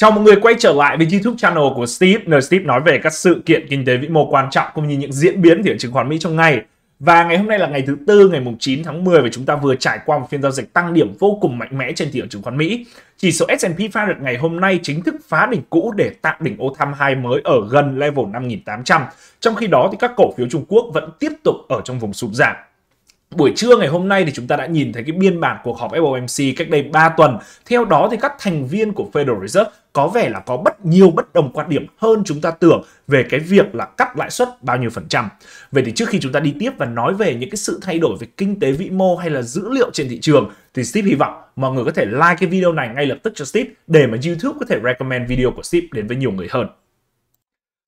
Chào mọi người quay trở lại với YouTube channel của Steve, nơi Steve nói về các sự kiện kinh tế vĩ mô quan trọng cũng như những diễn biến thị trường chứng khoán Mỹ trong ngày. Và ngày hôm nay là ngày thứ tư ngày mùng 9 tháng 10 và chúng ta vừa trải qua một phiên giao dịch tăng điểm vô cùng mạnh mẽ trên thị trường chứng khoán Mỹ. Chỉ số S&P 500 ngày hôm nay chính thức phá đỉnh cũ để tạo đỉnh ô tham 2 mới ở gần level 5.800. Trong khi đó thì các cổ phiếu Trung Quốc vẫn tiếp tục ở trong vùng sụt giảm. Buổi trưa ngày hôm nay thì chúng ta đã nhìn thấy cái biên bản cuộc họp FOMC cách đây 3 tuần. Theo đó thì các thành viên của Federal Reserve có vẻ là có bất nhiều bất đồng quan điểm hơn chúng ta tưởng về cái việc là cắt lãi suất bao nhiêu phần trăm. Vậy thì trước khi chúng ta đi tiếp và nói về những cái sự thay đổi về kinh tế vĩ mô hay là dữ liệu trên thị trường thì Steve hy vọng mọi người có thể like cái video này ngay lập tức cho Steve để mà YouTube có thể recommend video của Steve đến với nhiều người hơn.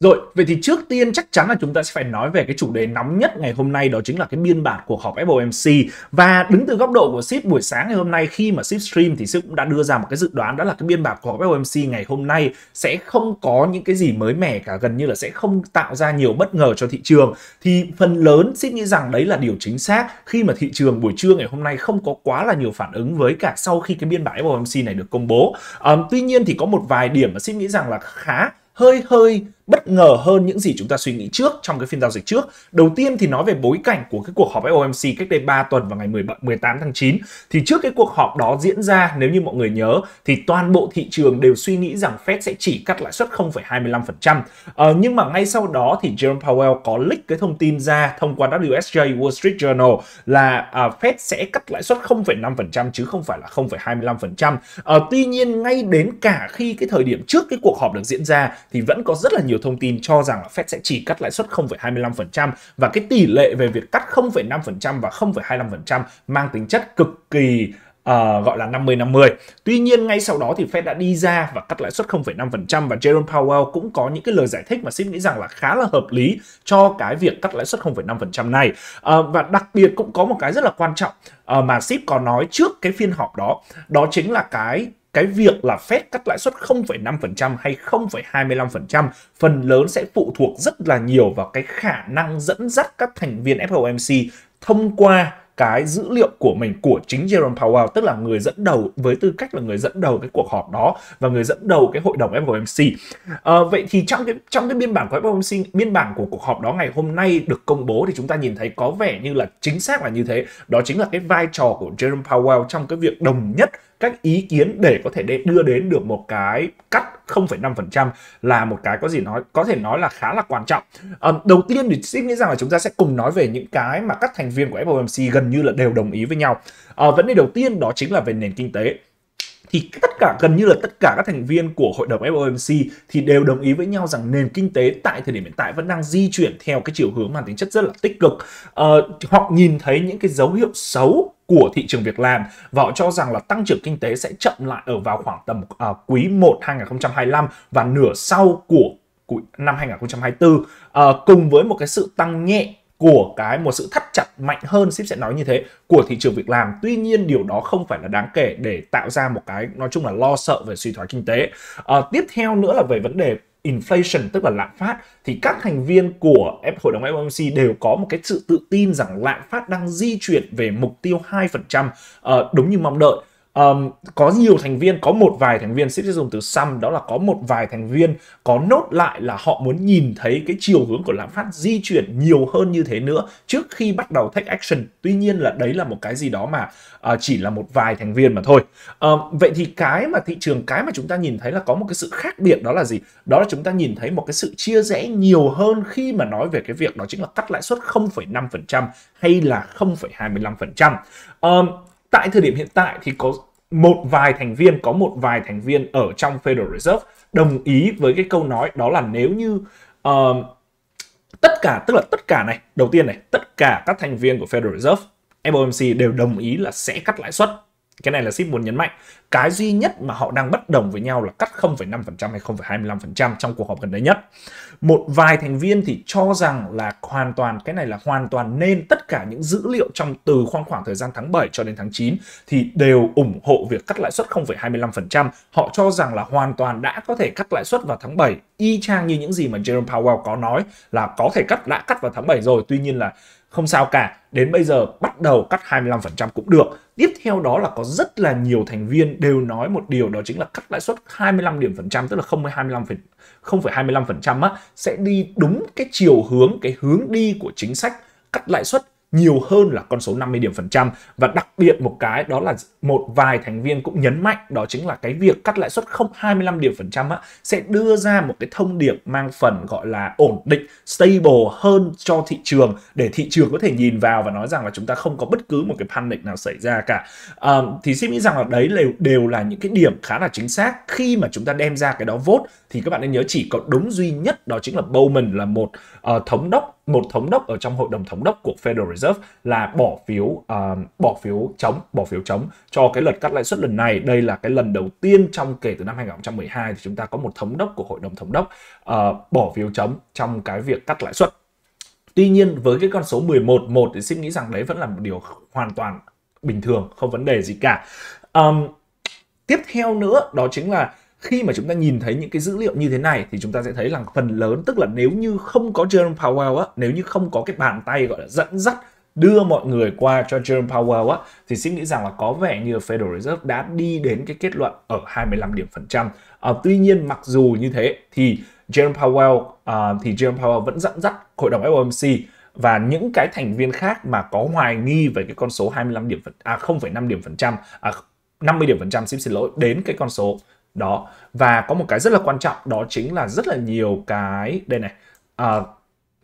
Rồi, vậy thì trước tiên chắc chắn là chúng ta sẽ phải nói về cái chủ đề nóng nhất ngày hôm nay đó chính là cái biên bản cuộc họp FOMC và đứng từ góc độ của Sip buổi sáng ngày hôm nay khi mà Sip stream thì Sip cũng đã đưa ra một cái dự đoán đó là cái biên bản cuộc họp FOMC ngày hôm nay sẽ không có những cái gì mới mẻ cả gần như là sẽ không tạo ra nhiều bất ngờ cho thị trường thì phần lớn Sip nghĩ rằng đấy là điều chính xác khi mà thị trường buổi trưa ngày hôm nay không có quá là nhiều phản ứng với cả sau khi cái biên bản FOMC này được công bố. Um, tuy nhiên thì có một vài điểm mà Sip nghĩ rằng là khá hơi hơi bất ngờ hơn những gì chúng ta suy nghĩ trước trong cái phiên giao dịch trước. Đầu tiên thì nói về bối cảnh của cái cuộc họp FOMC cách đây 3 tuần vào ngày 18 tháng 9 thì trước cái cuộc họp đó diễn ra nếu như mọi người nhớ thì toàn bộ thị trường đều suy nghĩ rằng Fed sẽ chỉ cắt lãi suất 0,25%. Ờ, nhưng mà ngay sau đó thì Jerome Powell có leak cái thông tin ra thông qua WSJ Wall Street Journal là uh, Fed sẽ cắt lãi suất 0,5% chứ không phải là 0,25%. Ờ, tuy nhiên ngay đến cả khi cái thời điểm trước cái cuộc họp được diễn ra thì vẫn có rất là nhiều thông tin cho rằng là Fed sẽ chỉ cắt lãi suất 0,25% và cái tỷ lệ về việc cắt 0,5% và 0,25% mang tính chất cực kỳ uh, gọi là 50-50. Tuy nhiên ngay sau đó thì Fed đã đi ra và cắt lãi suất 0,5% và Jerome Powell cũng có những cái lời giải thích mà Sim nghĩ rằng là khá là hợp lý cho cái việc cắt lãi suất 0,5% này. Uh, và đặc biệt cũng có một cái rất là quan trọng uh, mà Sip có nói trước cái phiên họp đó, đó chính là cái cái việc là Fed cắt lãi suất 0,5% hay 0,25% phần lớn sẽ phụ thuộc rất là nhiều vào cái khả năng dẫn dắt các thành viên FOMC thông qua cái dữ liệu của mình của chính Jerome Powell tức là người dẫn đầu với tư cách là người dẫn đầu cái cuộc họp đó và người dẫn đầu cái hội đồng FOMC. À, ờ, vậy thì trong cái trong cái biên bản của FOMC biên bản của cuộc họp đó ngày hôm nay được công bố thì chúng ta nhìn thấy có vẻ như là chính xác là như thế. Đó chính là cái vai trò của Jerome Powell trong cái việc đồng nhất các ý kiến để có thể đưa đến được một cái cắt 0,5% là một cái có gì nói có thể nói là khá là quan trọng. À, đầu tiên thì xin nghĩ rằng là chúng ta sẽ cùng nói về những cái mà các thành viên của FOMC gần như là đều đồng ý với nhau. À, vấn đề đầu tiên đó chính là về nền kinh tế thì tất cả gần như là tất cả các thành viên của hội đồng FOMC thì đều đồng ý với nhau rằng nền kinh tế tại thời điểm hiện tại vẫn đang di chuyển theo cái chiều hướng mang tính chất rất là tích cực. Ờ, họ nhìn thấy những cái dấu hiệu xấu của thị trường việc làm và họ cho rằng là tăng trưởng kinh tế sẽ chậm lại ở vào khoảng tầm uh, quý 1 2025 và nửa sau của năm 2024 uh, ờ, cùng với một cái sự tăng nhẹ của cái một sự thắt chặt mạnh hơn ship sẽ nói như thế của thị trường việc làm tuy nhiên điều đó không phải là đáng kể để tạo ra một cái nói chung là lo sợ về suy thoái kinh tế à, tiếp theo nữa là về vấn đề inflation tức là lạm phát thì các thành viên của hội đồng FOMC đều có một cái sự tự tin rằng lạm phát đang di chuyển về mục tiêu 2% uh, ờ, đúng như mong đợi um, có nhiều thành viên có một vài thành viên ship sẽ dùng từ sum đó là có một vài thành viên có nốt lại là họ muốn nhìn thấy cái chiều hướng của lạm phát di chuyển nhiều hơn như thế nữa trước khi bắt đầu take action tuy nhiên là đấy là một cái gì đó mà uh, chỉ là một vài thành viên mà thôi um, vậy thì cái mà thị trường cái mà chúng ta nhìn thấy là có một cái sự khác biệt đó là gì đó là chúng ta nhìn thấy một cái sự chia rẽ nhiều hơn khi mà nói về cái việc đó chính là cắt lãi suất 0,5% hay là 0,25% um, tại thời điểm hiện tại thì có một vài thành viên có một vài thành viên ở trong Federal Reserve đồng ý với cái câu nói đó là nếu như uh, tất cả tức là tất cả này đầu tiên này tất cả các thành viên của Federal Reserve FOMC đều đồng ý là sẽ cắt lãi suất cái này là ship muốn nhấn mạnh cái duy nhất mà họ đang bất đồng với nhau là cắt 0,5% hay 0,25% trong cuộc họp gần đây nhất một vài thành viên thì cho rằng là hoàn toàn cái này là hoàn toàn nên tất cả những dữ liệu trong từ khoảng khoảng thời gian tháng 7 cho đến tháng 9 thì đều ủng hộ việc cắt lãi suất 0,25%. Họ cho rằng là hoàn toàn đã có thể cắt lãi suất vào tháng 7 y chang như những gì mà Jerome Powell có nói là có thể cắt đã cắt vào tháng 7 rồi. Tuy nhiên là không sao cả đến bây giờ bắt đầu cắt 25% cũng được tiếp theo đó là có rất là nhiều thành viên đều nói một điều đó chính là cắt lãi suất 25 điểm phần trăm tức là không 25 0,25% á sẽ đi đúng cái chiều hướng cái hướng đi của chính sách cắt lãi suất nhiều hơn là con số 50 điểm phần trăm và đặc biệt một cái đó là một vài thành viên cũng nhấn mạnh đó chính là cái việc cắt lãi suất không 25 điểm phần trăm á sẽ đưa ra một cái thông điệp mang phần gọi là ổn định stable hơn cho thị trường để thị trường có thể nhìn vào và nói rằng là chúng ta không có bất cứ một cái panic nào xảy ra cả à, thì xin nghĩ rằng là đấy đều đều là những cái điểm khá là chính xác khi mà chúng ta đem ra cái đó vốt thì các bạn nên nhớ chỉ có đúng duy nhất đó chính là Bowman là một uh, thống đốc một thống đốc ở trong hội đồng thống đốc của Federal Reserve là bỏ phiếu uh, bỏ phiếu chống bỏ phiếu chống cho cái luật cắt lãi suất lần này đây là cái lần đầu tiên trong kể từ năm 2012 thì chúng ta có một thống đốc của hội đồng thống đốc uh, bỏ phiếu chống trong cái việc cắt lãi suất Tuy nhiên với cái con số 11.1 thì xin nghĩ rằng đấy vẫn là một điều hoàn toàn bình thường, không vấn đề gì cả. Um, tiếp theo nữa đó chính là khi mà chúng ta nhìn thấy những cái dữ liệu như thế này thì chúng ta sẽ thấy là phần lớn tức là nếu như không có Jerome Powell á, nếu như không có cái bàn tay gọi là dẫn dắt đưa mọi người qua cho Jerome Powell á, thì xin nghĩ rằng là có vẻ như Federal Reserve đã đi đến cái kết luận ở 25 điểm phần trăm. À, tuy nhiên mặc dù như thế thì Jerome Powell à, thì Jerome Powell vẫn dẫn dắt hội đồng FOMC và những cái thành viên khác mà có hoài nghi về cái con số 25 điểm phần à 0,5 điểm phần trăm à 50 điểm phần trăm xin xin lỗi đến cái con số đó và có một cái rất là quan trọng đó chính là rất là nhiều cái đây này à,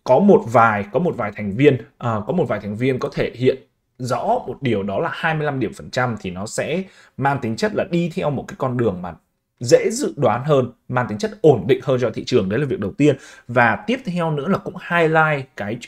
có một vài có một vài thành viên à, có một vài thành viên có thể hiện rõ một điều đó là 25 điểm phần trăm thì nó sẽ mang tính chất là đi theo một cái con đường mà dễ dự đoán hơn, mang tính chất ổn định hơn cho thị trường đấy là việc đầu tiên và tiếp theo nữa là cũng highlight cái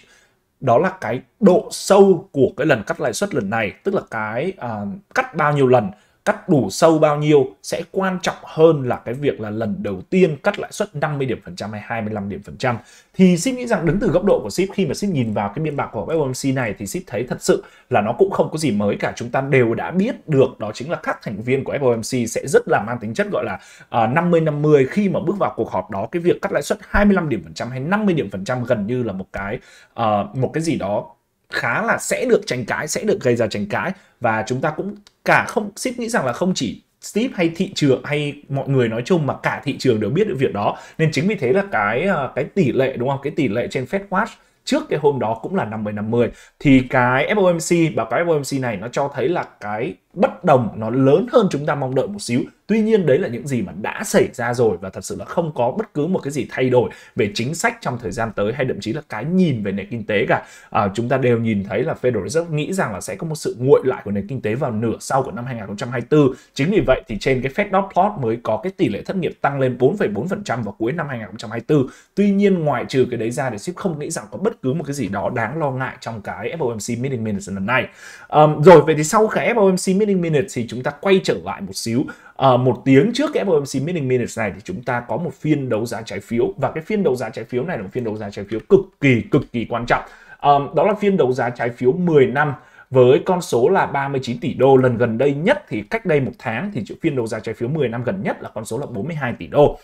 đó là cái độ sâu của cái lần cắt lãi suất lần này tức là cái uh, cắt bao nhiêu lần cắt đủ sâu bao nhiêu sẽ quan trọng hơn là cái việc là lần đầu tiên cắt lãi suất 50 điểm phần trăm hay 25 điểm phần trăm thì ship nghĩ rằng đứng từ góc độ của ship khi mà ship nhìn vào cái biên bản của FOMC này thì ship thấy thật sự là nó cũng không có gì mới cả chúng ta đều đã biết được đó chính là các thành viên của FOMC sẽ rất là mang tính chất gọi là uh, 50 50 khi mà bước vào cuộc họp đó cái việc cắt lãi suất 25 điểm phần trăm hay 50 điểm phần trăm gần như là một cái uh, một cái gì đó khá là sẽ được tranh cãi sẽ được gây ra tranh cãi và chúng ta cũng cả không ship nghĩ rằng là không chỉ Steve hay thị trường hay mọi người nói chung mà cả thị trường đều biết được việc đó nên chính vì thế là cái ờ, cái tỷ lệ đúng không cái tỷ lệ trên Fed Watch trước cái hôm đó cũng là 50 50 thì cái FOMC báo cáo FOMC này nó cho thấy là cái bất đồng nó lớn hơn chúng ta mong đợi một xíu tuy nhiên đấy là những gì mà đã xảy ra rồi và thật sự là không có bất cứ một cái gì thay đổi về chính sách trong thời gian tới hay thậm chí là cái nhìn về nền kinh tế cả à, chúng ta đều nhìn thấy là Federal Reserve nghĩ rằng là sẽ có một sự nguội lại của nền kinh tế vào nửa sau của năm 2024 chính vì vậy thì trên cái Fed dot plot mới có cái tỷ lệ thất nghiệp tăng lên 4,4% vào cuối năm 2024 tuy nhiên ngoại trừ cái đấy ra thì ship không nghĩ rằng có bất cứ một cái gì đó đáng lo ngại trong cái FOMC meeting minutes lần này um, rồi vậy thì sau cái FOMC meeting minutes thì chúng ta quay trở lại một xíu à, một tiếng trước cái FOMC meeting minutes này thì chúng ta có một phiên đấu giá trái phiếu và cái phiên đấu giá trái phiếu này là một phiên đấu giá trái phiếu cực kỳ cực kỳ quan trọng à, đó là phiên đấu giá trái phiếu 10 năm với con số là 39 tỷ đô lần gần đây nhất thì cách đây một tháng thì phiên đấu giá trái phiếu 10 năm gần nhất là con số là 42 tỷ đô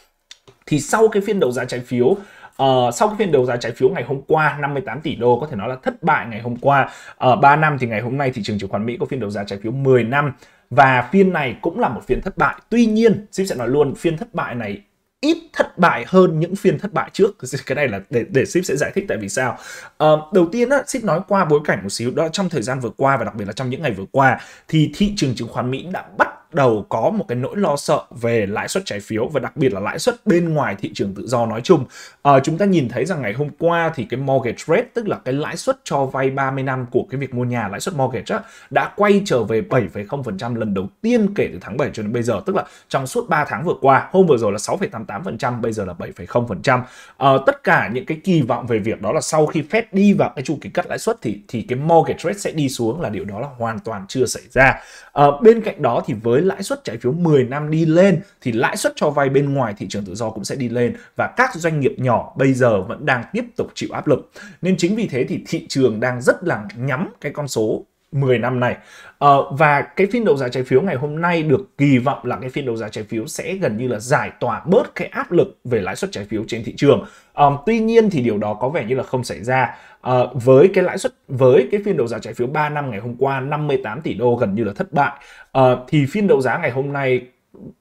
thì sau cái phiên đấu giá trái phiếu Uh, sau cái phiên đấu giá trái phiếu ngày hôm qua 58 tỷ đô có thể nói là thất bại ngày hôm qua ở uh, 3 năm thì ngày hôm nay thị trường chứng khoán Mỹ có phiên đấu giá trái phiếu 10 năm và phiên này cũng là một phiên thất bại tuy nhiên Sim sẽ nói luôn phiên thất bại này ít thất bại hơn những phiên thất bại trước cái này là để để ship sẽ giải thích tại vì sao à, đầu tiên á ship nói qua bối cảnh một xíu đó trong thời gian vừa qua và đặc biệt là trong những ngày vừa qua thì thị trường chứng khoán mỹ đã bắt đầu có một cái nỗi lo sợ về lãi suất trái phiếu và đặc biệt là lãi suất bên ngoài thị trường tự do nói chung. À, chúng ta nhìn thấy rằng ngày hôm qua thì cái mortgage rate tức là cái lãi suất cho vay 30 năm của cái việc mua nhà lãi suất mortgage á, đã quay trở về 7,0% lần đầu tiên kể từ tháng 7 cho đến bây giờ tức là trong suốt 3 tháng vừa qua hôm vừa rồi là 6,88% bây giờ là 7,0% à, ờ, tất cả những cái kỳ vọng về việc đó là sau khi Fed đi vào cái chu kỳ cắt lãi suất thì thì cái mortgage rate sẽ đi xuống là điều đó là hoàn toàn chưa xảy ra à, bên cạnh đó thì với lãi suất trái phiếu 10 năm đi lên thì lãi suất cho vay bên ngoài thị trường tự do cũng sẽ đi lên và các doanh nghiệp nhỏ bây giờ vẫn đang tiếp tục chịu áp lực. Nên chính vì thế thì thị trường đang rất là nhắm cái con số 10 năm này ờ, và cái phiên đấu giá trái phiếu ngày hôm nay được kỳ vọng là cái phiên đấu giá trái phiếu sẽ gần như là giải tỏa bớt cái áp lực về lãi suất trái phiếu trên thị trường Um, tuy nhiên thì điều đó có vẻ như là không xảy ra uh, với cái lãi suất với cái phiên đấu giá trái phiếu 3 năm ngày hôm qua 58 tỷ đô gần như là thất bại uh, thì phiên đấu giá ngày hôm nay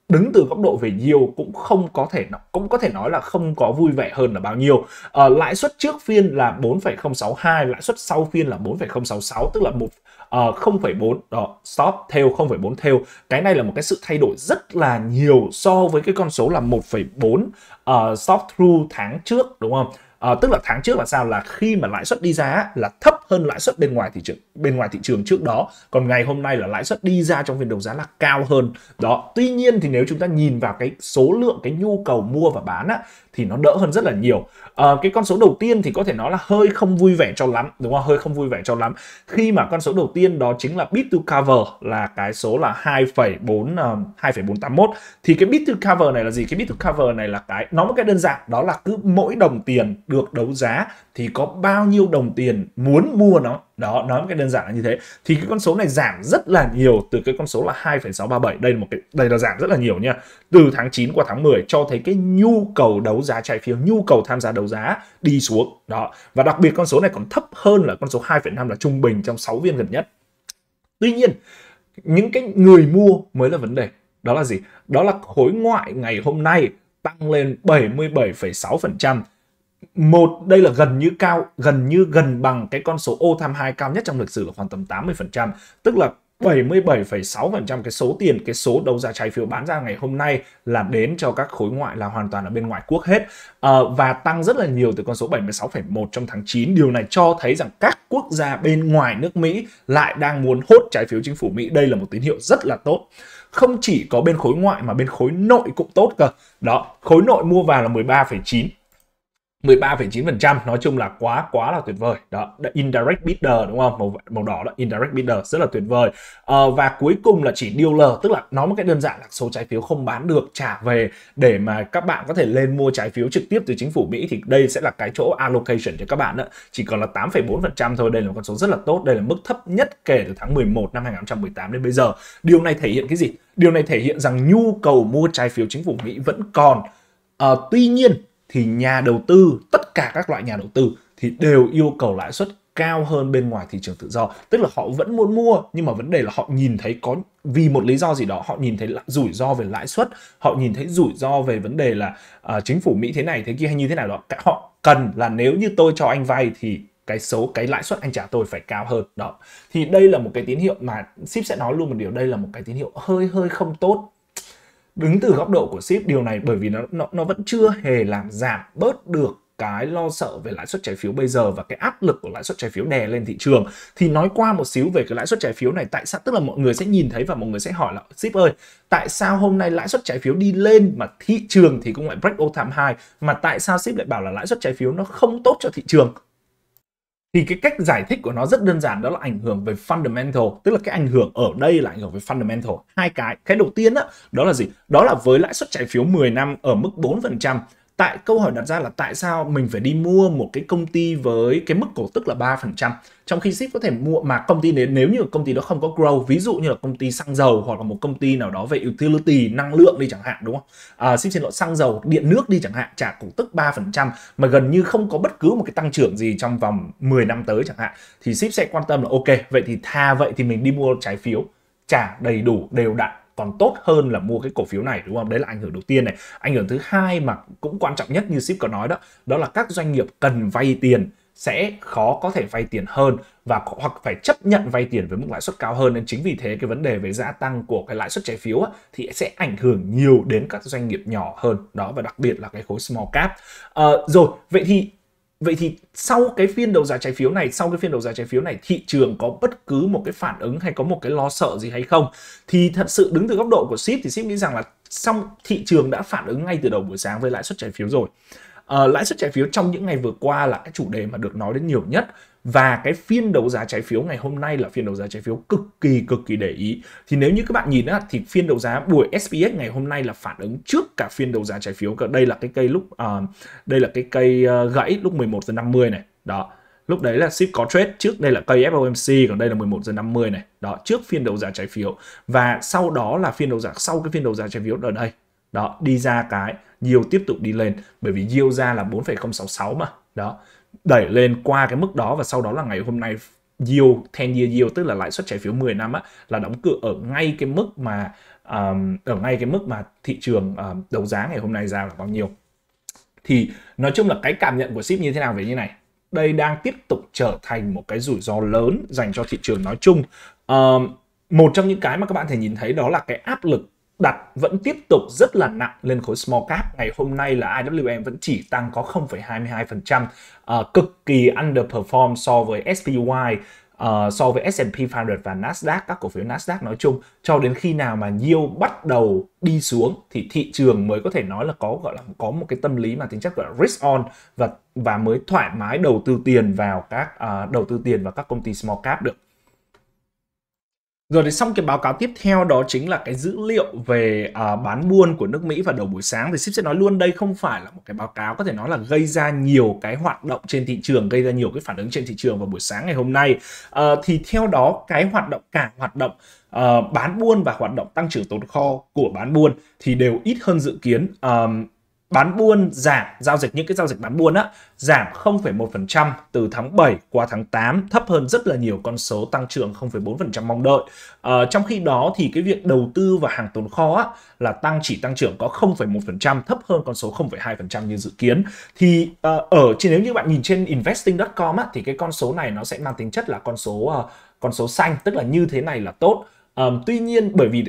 đứng từ góc độ về nhiều cũng không có thể cũng có thể nói là không có vui vẻ hơn là bao nhiêu à, lãi suất trước phiên là 4,062 lãi suất sau phiên là 4,066 tức là một uh, ờ, 0,4 đó stop theo 0,4 theo cái này là một cái sự thay đổi rất là nhiều so với cái con số là 1,4 uh, ờ, stop through tháng trước đúng không À, tức là tháng trước là sao là khi mà lãi suất đi ra là thấp hơn lãi suất bên ngoài thị trường bên ngoài thị trường trước đó còn ngày hôm nay là lãi suất đi ra trong phiên đấu giá là cao hơn đó tuy nhiên thì nếu chúng ta nhìn vào cái số lượng cái nhu cầu mua và bán á, thì nó đỡ hơn rất là nhiều à, cái con số đầu tiên thì có thể nói là hơi không vui vẻ cho lắm đúng không hơi không vui vẻ cho lắm khi mà con số đầu tiên đó chính là bit to cover là cái số là 2,4 uh, 2,481 thì cái bit to cover này là gì cái bit to cover này là cái nó một cái đơn giản đó là cứ mỗi đồng tiền được đấu giá thì có bao nhiêu đồng tiền muốn mua nó đó nói một cái đơn giản là như thế thì cái con số này giảm rất là nhiều từ cái con số là 2,637 đây là một cái đây là giảm rất là nhiều nha từ tháng 9 qua tháng 10 cho thấy cái nhu cầu đấu giá trái phiếu nhu cầu tham gia đấu giá đi xuống đó và đặc biệt con số này còn thấp hơn là con số 2,5 là trung bình trong 6 viên gần nhất tuy nhiên những cái người mua mới là vấn đề đó là gì đó là khối ngoại ngày hôm nay tăng lên 77,6% một đây là gần như cao gần như gần bằng cái con số ô tham 2 cao nhất trong lịch sử là khoảng tầm 80% tức là 77,6% cái số tiền cái số đấu giá trái phiếu bán ra ngày hôm nay là đến cho các khối ngoại là hoàn toàn ở bên ngoài quốc hết à, và tăng rất là nhiều từ con số 76,1 trong tháng 9 điều này cho thấy rằng các quốc gia bên ngoài nước Mỹ lại đang muốn hốt trái phiếu chính phủ Mỹ đây là một tín hiệu rất là tốt không chỉ có bên khối ngoại mà bên khối nội cũng tốt cơ đó khối nội mua vào là 13,9 13,9% nói chung là quá quá là tuyệt vời đó indirect bidder đúng không màu màu đỏ là indirect bidder rất là tuyệt vời à, và cuối cùng là chỉ dealer tức là nó một cái đơn giản là số trái phiếu không bán được trả về để mà các bạn có thể lên mua trái phiếu trực tiếp từ chính phủ Mỹ thì đây sẽ là cái chỗ allocation cho các bạn đó. chỉ còn là 8,4% thôi đây là một con số rất là tốt đây là mức thấp nhất kể từ tháng 11 năm 2018 đến bây giờ điều này thể hiện cái gì điều này thể hiện rằng nhu cầu mua trái phiếu chính phủ Mỹ vẫn còn à, tuy nhiên thì nhà đầu tư tất cả các loại nhà đầu tư thì đều yêu cầu lãi suất cao hơn bên ngoài thị trường tự do tức là họ vẫn muốn mua nhưng mà vấn đề là họ nhìn thấy có vì một lý do gì đó họ nhìn thấy rủi ro về lãi suất họ nhìn thấy rủi ro về vấn đề là uh, chính phủ mỹ thế này thế kia hay như thế nào đó họ cần là nếu như tôi cho anh vay thì cái số cái lãi suất anh trả tôi phải cao hơn đó thì đây là một cái tín hiệu mà ship sẽ nói luôn một điều đây là một cái tín hiệu hơi hơi không tốt đứng từ góc độ của ship điều này bởi vì nó nó, nó vẫn chưa hề làm giảm bớt được cái lo sợ về lãi suất trái phiếu bây giờ và cái áp lực của lãi suất trái phiếu đè lên thị trường thì nói qua một xíu về cái lãi suất trái phiếu này tại sao tức là mọi người sẽ nhìn thấy và mọi người sẽ hỏi là ship ơi tại sao hôm nay lãi suất trái phiếu đi lên mà thị trường thì cũng lại break all time high mà tại sao ship lại bảo là lãi suất trái phiếu nó không tốt cho thị trường thì cái cách giải thích của nó rất đơn giản đó là ảnh hưởng về fundamental tức là cái ảnh hưởng ở đây là ảnh hưởng về fundamental hai cái cái đầu tiên đó, đó là gì đó là với lãi suất trái phiếu 10 năm ở mức 4% tại câu hỏi đặt ra là tại sao mình phải đi mua một cái công ty với cái mức cổ tức là 3% trong khi ship có thể mua mà công ty nếu nếu như công ty đó không có grow ví dụ như là công ty xăng dầu hoặc là một công ty nào đó về utility năng lượng đi chẳng hạn đúng không à, ship trên lỗi xăng dầu điện nước đi chẳng hạn trả cổ tức 3% mà gần như không có bất cứ một cái tăng trưởng gì trong vòng 10 năm tới chẳng hạn thì ship sẽ quan tâm là ok vậy thì tha vậy thì mình đi mua trái phiếu trả đầy đủ đều đặn còn tốt hơn là mua cái cổ phiếu này đúng không đấy là ảnh hưởng đầu tiên này ảnh hưởng thứ hai mà cũng quan trọng nhất như ship có nói đó đó là các doanh nghiệp cần vay tiền sẽ khó có thể vay tiền hơn và hoặc phải chấp nhận vay tiền với mức lãi suất cao hơn nên chính vì thế cái vấn đề về gia tăng của cái lãi suất trái phiếu á, thì sẽ ảnh hưởng nhiều đến các doanh nghiệp nhỏ hơn đó và đặc biệt là cái khối small cap à, rồi vậy thì Vậy thì sau cái phiên đấu giá trái phiếu này, sau cái phiên đấu giá trái phiếu này, thị trường có bất cứ một cái phản ứng hay có một cái lo sợ gì hay không? Thì thật sự đứng từ góc độ của ship thì ship nghĩ rằng là xong thị trường đã phản ứng ngay từ đầu buổi sáng với lãi suất trái phiếu rồi. À, lãi suất trái phiếu trong những ngày vừa qua là cái chủ đề mà được nói đến nhiều nhất và cái phiên đấu giá trái phiếu ngày hôm nay là phiên đấu giá trái phiếu cực kỳ cực kỳ để ý thì nếu như các bạn nhìn á thì phiên đấu giá buổi SPS ngày hôm nay là phản ứng trước cả phiên đấu giá trái phiếu đây là cái cây lúc uh, đây là cái cây uh, gãy lúc 11 giờ 50 này đó lúc đấy là ship có trade trước đây là cây FOMC còn đây là 11 giờ 50 này đó trước phiên đấu giá trái phiếu và sau đó là phiên đấu giá sau cái phiên đấu giá trái phiếu ở đây đó đi ra cái yield tiếp tục đi lên bởi vì yield ra là 4,066 mà đó đẩy lên qua cái mức đó và sau đó là ngày hôm nay yield 10 year yield tức là lãi suất trái phiếu 10 năm á là đóng cửa ở ngay cái mức mà um, ở ngay cái mức mà thị trường um, đấu giá ngày hôm nay ra là bao nhiêu thì nói chung là cái cảm nhận của ship như thế nào về như này đây đang tiếp tục trở thành một cái rủi ro lớn dành cho thị trường nói chung um, một trong những cái mà các bạn thể nhìn thấy đó là cái áp lực đặt vẫn tiếp tục rất là nặng lên khối small cap ngày hôm nay là IWM vẫn chỉ tăng có 0,22% uh, ờ, cực kỳ underperform so với SPY Uh, ờ, so với S&P 500 và Nasdaq các cổ phiếu Nasdaq nói chung cho đến khi nào mà yield bắt đầu đi xuống thì thị trường mới có thể nói là có gọi là có một cái tâm lý mà tính chất gọi là risk on và và mới thoải mái đầu tư tiền vào các uh, đầu tư tiền vào các công ty small cap được rồi thì xong cái báo cáo tiếp theo đó chính là cái dữ liệu về uh, bán buôn của nước Mỹ vào đầu buổi sáng thì ship sẽ nói luôn đây không phải là một cái báo cáo có thể nói là gây ra nhiều cái hoạt động trên thị trường, gây ra nhiều cái phản ứng trên thị trường vào buổi sáng ngày hôm nay. Uh, thì theo đó cái hoạt động cả hoạt động uh, bán buôn và hoạt động tăng trưởng tồn kho của bán buôn thì đều ít hơn dự kiến. Um, bán buôn giảm giao dịch những cái giao dịch bán buôn á giảm 0,1% từ tháng 7 qua tháng 8 thấp hơn rất là nhiều con số tăng trưởng 0,4% mong đợi à, trong khi đó thì cái việc đầu tư vào hàng tồn kho á, là tăng chỉ tăng trưởng có 0,1% thấp hơn con số 0,2% như dự kiến thì à, ở trên nếu như bạn nhìn trên investing.com á, thì cái con số này nó sẽ mang tính chất là con số uh, con số xanh tức là như thế này là tốt Um, tuy nhiên bởi vì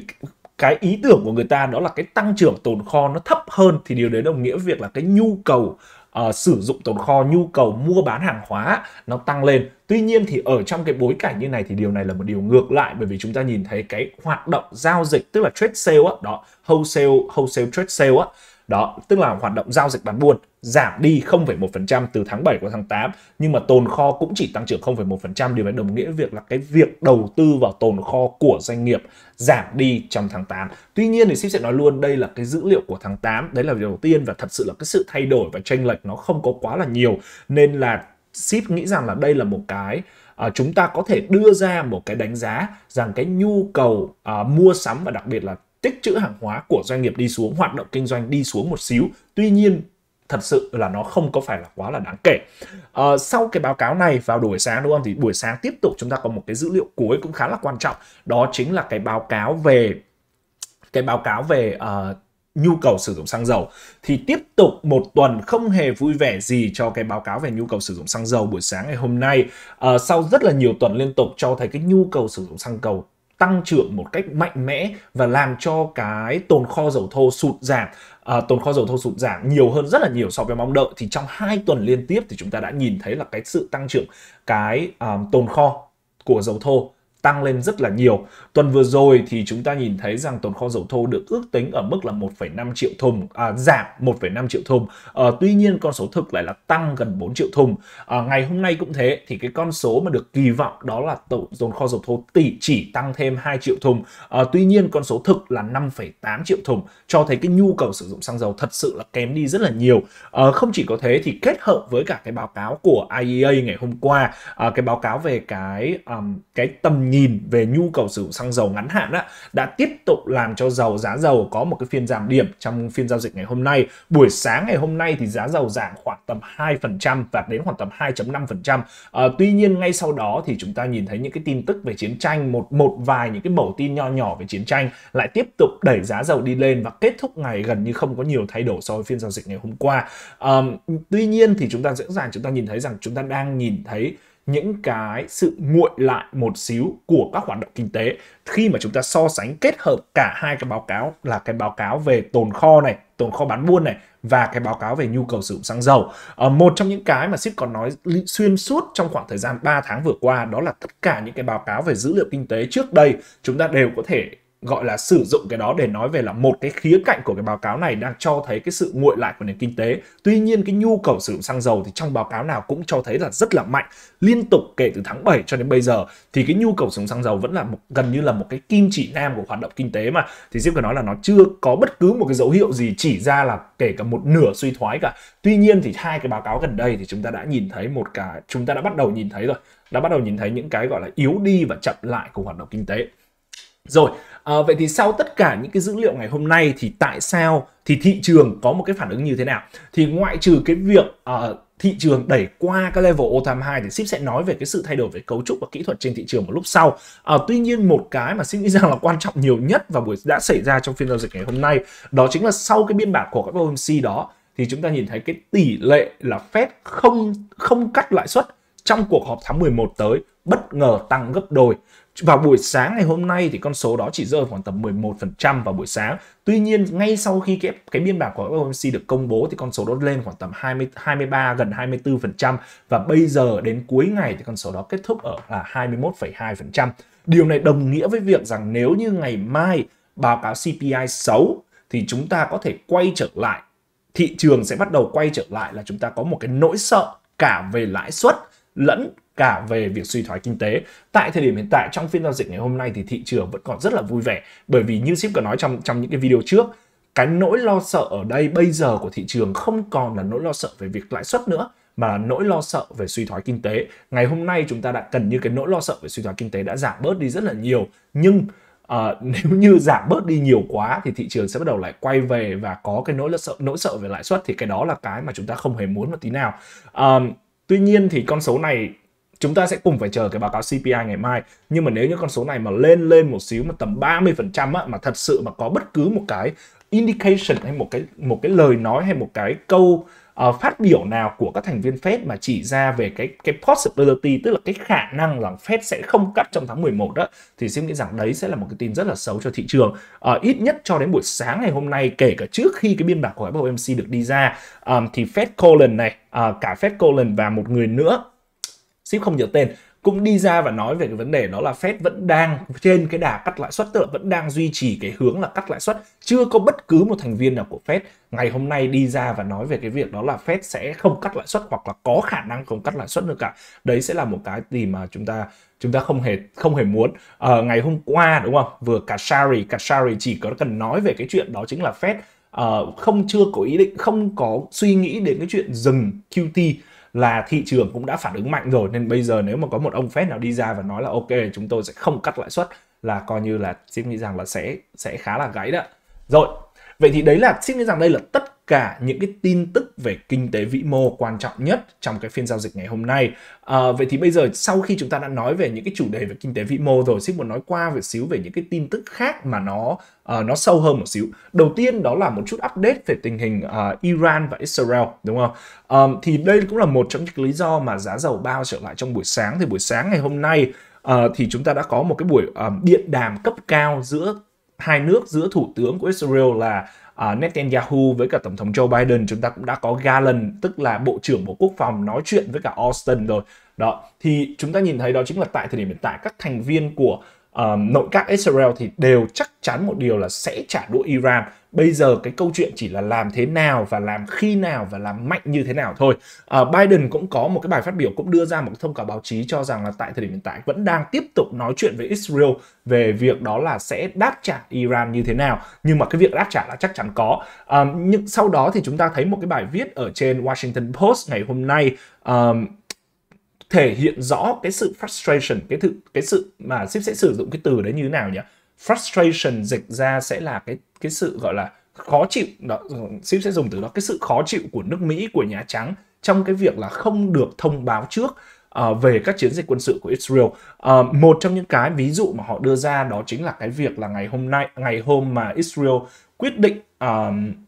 cái ý tưởng của người ta đó là cái tăng trưởng tồn kho nó thấp hơn thì điều đấy đồng nghĩa việc là cái nhu cầu uh, sử dụng tồn kho nhu cầu mua bán hàng hóa nó tăng lên tuy nhiên thì ở trong cái bối cảnh như này thì điều này là một điều ngược lại bởi vì chúng ta nhìn thấy cái hoạt động giao dịch tức là trade sale á đó wholesale wholesale trade sale á đó tức là hoạt động giao dịch bán buôn giảm đi 0,1% từ tháng 7 qua tháng 8 nhưng mà tồn kho cũng chỉ tăng trưởng 0,1% điều này đồng nghĩa việc là cái việc đầu tư vào tồn kho của doanh nghiệp giảm đi trong tháng 8. Tuy nhiên thì ship sẽ nói luôn đây là cái dữ liệu của tháng 8, đấy là điều đầu tiên và thật sự là cái sự thay đổi và tranh lệch nó không có quá là nhiều nên là ship nghĩ rằng là đây là một cái À, chúng ta có thể đưa ra một cái đánh giá rằng cái nhu cầu à, mua sắm và đặc biệt là tích trữ hàng hóa của doanh nghiệp đi xuống, hoạt động kinh doanh đi xuống một xíu. Tuy nhiên, thật sự là nó không có phải là quá là đáng kể à, sau cái báo cáo này vào buổi sáng đúng không thì buổi sáng tiếp tục chúng ta có một cái dữ liệu cuối cũng khá là quan trọng đó chính là cái báo cáo về cái báo cáo về uh, nhu cầu sử dụng xăng dầu thì tiếp tục một tuần không hề vui vẻ gì cho cái báo cáo về nhu cầu sử dụng xăng dầu buổi sáng ngày hôm nay à, sau rất là nhiều tuần liên tục cho thấy cái nhu cầu sử dụng xăng dầu tăng trưởng một cách mạnh mẽ và làm cho cái tồn kho dầu thô sụt giảm à, tồn kho dầu thô sụt giảm nhiều hơn rất là nhiều so với mong đợi thì trong hai tuần liên tiếp thì chúng ta đã nhìn thấy là cái sự tăng trưởng cái à, tồn kho của dầu thô tăng lên rất là nhiều. Tuần vừa rồi thì chúng ta nhìn thấy rằng tồn kho dầu thô được ước tính ở mức là 1,5 triệu thùng, à, giảm 1,5 triệu thùng. À, tuy nhiên con số thực lại là tăng gần 4 triệu thùng. À, ngày hôm nay cũng thế, thì cái con số mà được kỳ vọng đó là tồn kho dầu thô tỷ chỉ tăng thêm 2 triệu thùng. À, tuy nhiên con số thực là 5,8 triệu thùng, cho thấy cái nhu cầu sử dụng xăng dầu thật sự là kém đi rất là nhiều. À, không chỉ có thế thì kết hợp với cả cái báo cáo của IEA ngày hôm qua, à, cái báo cáo về cái um, cái tầm nhìn nhìn về nhu cầu sử dụng xăng dầu ngắn hạn á, đã tiếp tục làm cho dầu giá dầu có một cái phiên giảm điểm trong phiên giao dịch ngày hôm nay. Buổi sáng ngày hôm nay thì giá dầu giảm khoảng tầm 2% và đến khoảng tầm 2.5%. À, ờ, tuy nhiên ngay sau đó thì chúng ta nhìn thấy những cái tin tức về chiến tranh, một một vài những cái mẩu tin nho nhỏ về chiến tranh lại tiếp tục đẩy giá dầu đi lên và kết thúc ngày gần như không có nhiều thay đổi so với phiên giao dịch ngày hôm qua. À, tuy nhiên thì chúng ta dễ dàng chúng ta nhìn thấy rằng chúng ta đang nhìn thấy những cái sự nguội lại một xíu của các hoạt động kinh tế khi mà chúng ta so sánh kết hợp cả hai cái báo cáo là cái báo cáo về tồn kho này tồn kho bán buôn này và cái báo cáo về nhu cầu sử dụng xăng dầu. À, một trong những cái mà ship còn nói xuyên suốt trong khoảng thời gian 3 tháng vừa qua đó là tất cả những cái báo cáo về dữ liệu kinh tế trước đây chúng ta đều có thể gọi là sử dụng cái đó để nói về là một cái khía cạnh của cái báo cáo này đang cho thấy cái sự nguội lại của nền kinh tế. Tuy nhiên cái nhu cầu sử dụng xăng dầu thì trong báo cáo nào cũng cho thấy là rất là mạnh. Liên tục kể từ tháng 7 cho đến bây giờ thì cái nhu cầu sử dụng xăng dầu vẫn là một, gần như là một cái kim chỉ nam của hoạt động kinh tế mà. Thì Diệp có nói là nó chưa có bất cứ một cái dấu hiệu gì chỉ ra là kể cả một nửa suy thoái cả. Tuy nhiên thì hai cái báo cáo gần đây thì chúng ta đã nhìn thấy một cả chúng ta đã bắt đầu nhìn thấy rồi đã bắt đầu nhìn thấy những cái gọi là yếu đi và chậm lại của hoạt động kinh tế. Rồi, À, vậy thì sau tất cả những cái dữ liệu ngày hôm nay thì tại sao thì thị trường có một cái phản ứng như thế nào? Thì ngoại trừ cái việc uh, thị trường đẩy qua cái level all time high thì ship sẽ nói về cái sự thay đổi về cấu trúc và kỹ thuật trên thị trường một lúc sau. À, tuy nhiên một cái mà ship nghĩ rằng là quan trọng nhiều nhất và buổi đã xảy ra trong phiên giao dịch ngày hôm nay đó chính là sau cái biên bản của các OMC đó thì chúng ta nhìn thấy cái tỷ lệ là Fed không không cắt lãi suất trong cuộc họp tháng 11 tới bất ngờ tăng gấp đôi vào buổi sáng ngày hôm nay thì con số đó chỉ rơi khoảng tầm 11% vào buổi sáng. Tuy nhiên ngay sau khi cái cái biên bản của FOMC được công bố thì con số đó lên khoảng tầm 20 23 gần 24% và bây giờ đến cuối ngày thì con số đó kết thúc ở là 21,2%. Điều này đồng nghĩa với việc rằng nếu như ngày mai báo cáo CPI xấu thì chúng ta có thể quay trở lại thị trường sẽ bắt đầu quay trở lại là chúng ta có một cái nỗi sợ cả về lãi suất lẫn cả về việc suy thoái kinh tế. Tại thời điểm hiện tại trong phiên giao dịch ngày hôm nay thì thị trường vẫn còn rất là vui vẻ bởi vì như ship có nói trong trong những cái video trước cái nỗi lo sợ ở đây bây giờ của thị trường không còn là nỗi lo sợ về việc lãi suất nữa mà là nỗi lo sợ về suy thoái kinh tế. Ngày hôm nay chúng ta đã cần như cái nỗi lo sợ về suy thoái kinh tế đã giảm bớt đi rất là nhiều nhưng uh, nếu như giảm bớt đi nhiều quá thì thị trường sẽ bắt đầu lại quay về và có cái nỗi sợ nỗi sợ về lãi suất thì cái đó là cái mà chúng ta không hề muốn một tí nào. Uh, tuy nhiên thì con số này chúng ta sẽ cùng phải chờ cái báo cáo CPI ngày mai nhưng mà nếu như con số này mà lên lên một xíu mà tầm 30% trăm, mà thật sự mà có bất cứ một cái indication hay một cái một cái lời nói hay một cái câu uh, phát biểu nào của các thành viên Fed mà chỉ ra về cái cái possibility tức là cái khả năng rằng Fed sẽ không cắt trong tháng 11 đó thì xin nghĩ rằng đấy sẽ là một cái tin rất là xấu cho thị trường uh, ít nhất cho đến buổi sáng ngày hôm nay kể cả trước khi cái biên bản của FOMC được đi ra um, thì Fed Colin này uh, cả Fed Colin và một người nữa ship không nhớ tên cũng đi ra và nói về cái vấn đề đó là Fed vẫn đang trên cái đà cắt lãi suất tức là vẫn đang duy trì cái hướng là cắt lãi suất chưa có bất cứ một thành viên nào của Fed ngày hôm nay đi ra và nói về cái việc đó là Fed sẽ không cắt lãi suất hoặc là có khả năng không cắt lãi suất nữa cả đấy sẽ là một cái gì mà chúng ta chúng ta không hề không hề muốn à, ngày hôm qua đúng không vừa Kashari Kashari chỉ có cần nói về cái chuyện đó chính là Fed uh, không chưa có ý định không có suy nghĩ đến cái chuyện dừng QT là thị trường cũng đã phản ứng mạnh rồi nên bây giờ nếu mà có một ông Fed nào đi ra và nói là ok chúng tôi sẽ không cắt lãi suất là coi như là xin nghĩ rằng là sẽ sẽ khá là gáy đó rồi Vậy thì đấy là xin nghĩ rằng đây là tất cả những cái tin tức về kinh tế vĩ mô quan trọng nhất trong cái phiên giao dịch ngày hôm nay. À, vậy thì bây giờ sau khi chúng ta đã nói về những cái chủ đề về kinh tế vĩ mô rồi, xin muốn nói qua về xíu về những cái tin tức khác mà nó uh, nó sâu hơn một xíu. Đầu tiên đó là một chút update về tình hình uh, Iran và Israel đúng không? Um, thì đây cũng là một trong những lý do mà giá dầu bao trở lại trong buổi sáng. Thì buổi sáng ngày hôm nay uh, thì chúng ta đã có một cái buổi uh, điện đàm cấp cao giữa hai nước giữa thủ tướng của Israel là uh, Netanyahu với cả tổng thống Joe Biden chúng ta cũng đã có Garland tức là bộ trưởng bộ quốc phòng nói chuyện với cả Austin rồi đó thì chúng ta nhìn thấy đó chính là tại thời điểm hiện tại các thành viên của uh, nội các Israel thì đều chắc chắn một điều là sẽ trả đũa Iran bây giờ cái câu chuyện chỉ là làm thế nào và làm khi nào và làm mạnh như thế nào thôi à, Biden cũng có một cái bài phát biểu cũng đưa ra một thông cáo báo chí cho rằng là tại thời điểm hiện tại vẫn đang tiếp tục nói chuyện với Israel về việc đó là sẽ đáp trả Iran như thế nào nhưng mà cái việc đáp trả là chắc chắn có à, nhưng sau đó thì chúng ta thấy một cái bài viết ở trên Washington Post ngày hôm nay um, thể hiện rõ cái sự frustration cái sự cái sự mà ship sẽ sử dụng cái từ đấy như thế nào nhỉ frustration dịch ra sẽ là cái cái sự gọi là khó chịu đó ship sẽ dùng từ đó cái sự khó chịu của nước mỹ của nhà trắng trong cái việc là không được thông báo trước uh, về các chiến dịch quân sự của Israel. Uh, một trong những cái ví dụ mà họ đưa ra đó chính là cái việc là ngày hôm nay, ngày hôm mà Israel quyết định uh,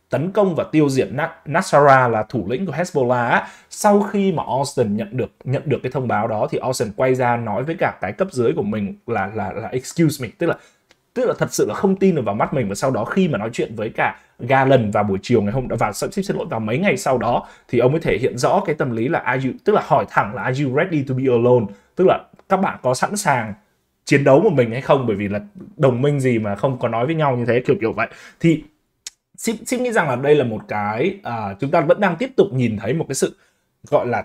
tấn công và tiêu diệt Nasara là thủ lĩnh của Hezbollah sau khi mà Austin nhận được nhận được cái thông báo đó thì Austin quay ra nói với cả cái cấp dưới của mình là là là excuse me tức là tức là thật sự là không tin được vào mắt mình và sau đó khi mà nói chuyện với cả Galen vào buổi chiều ngày hôm đó vào xin, xin lỗi vào mấy ngày sau đó thì ông mới thể hiện rõ cái tâm lý là are you tức là hỏi thẳng là are you ready to be alone tức là các bạn có sẵn sàng chiến đấu một mình hay không bởi vì là đồng minh gì mà không có nói với nhau như thế kiểu kiểu vậy thì Sim, Sim nghĩ rằng là đây là một cái à, chúng ta vẫn đang tiếp tục nhìn thấy một cái sự gọi là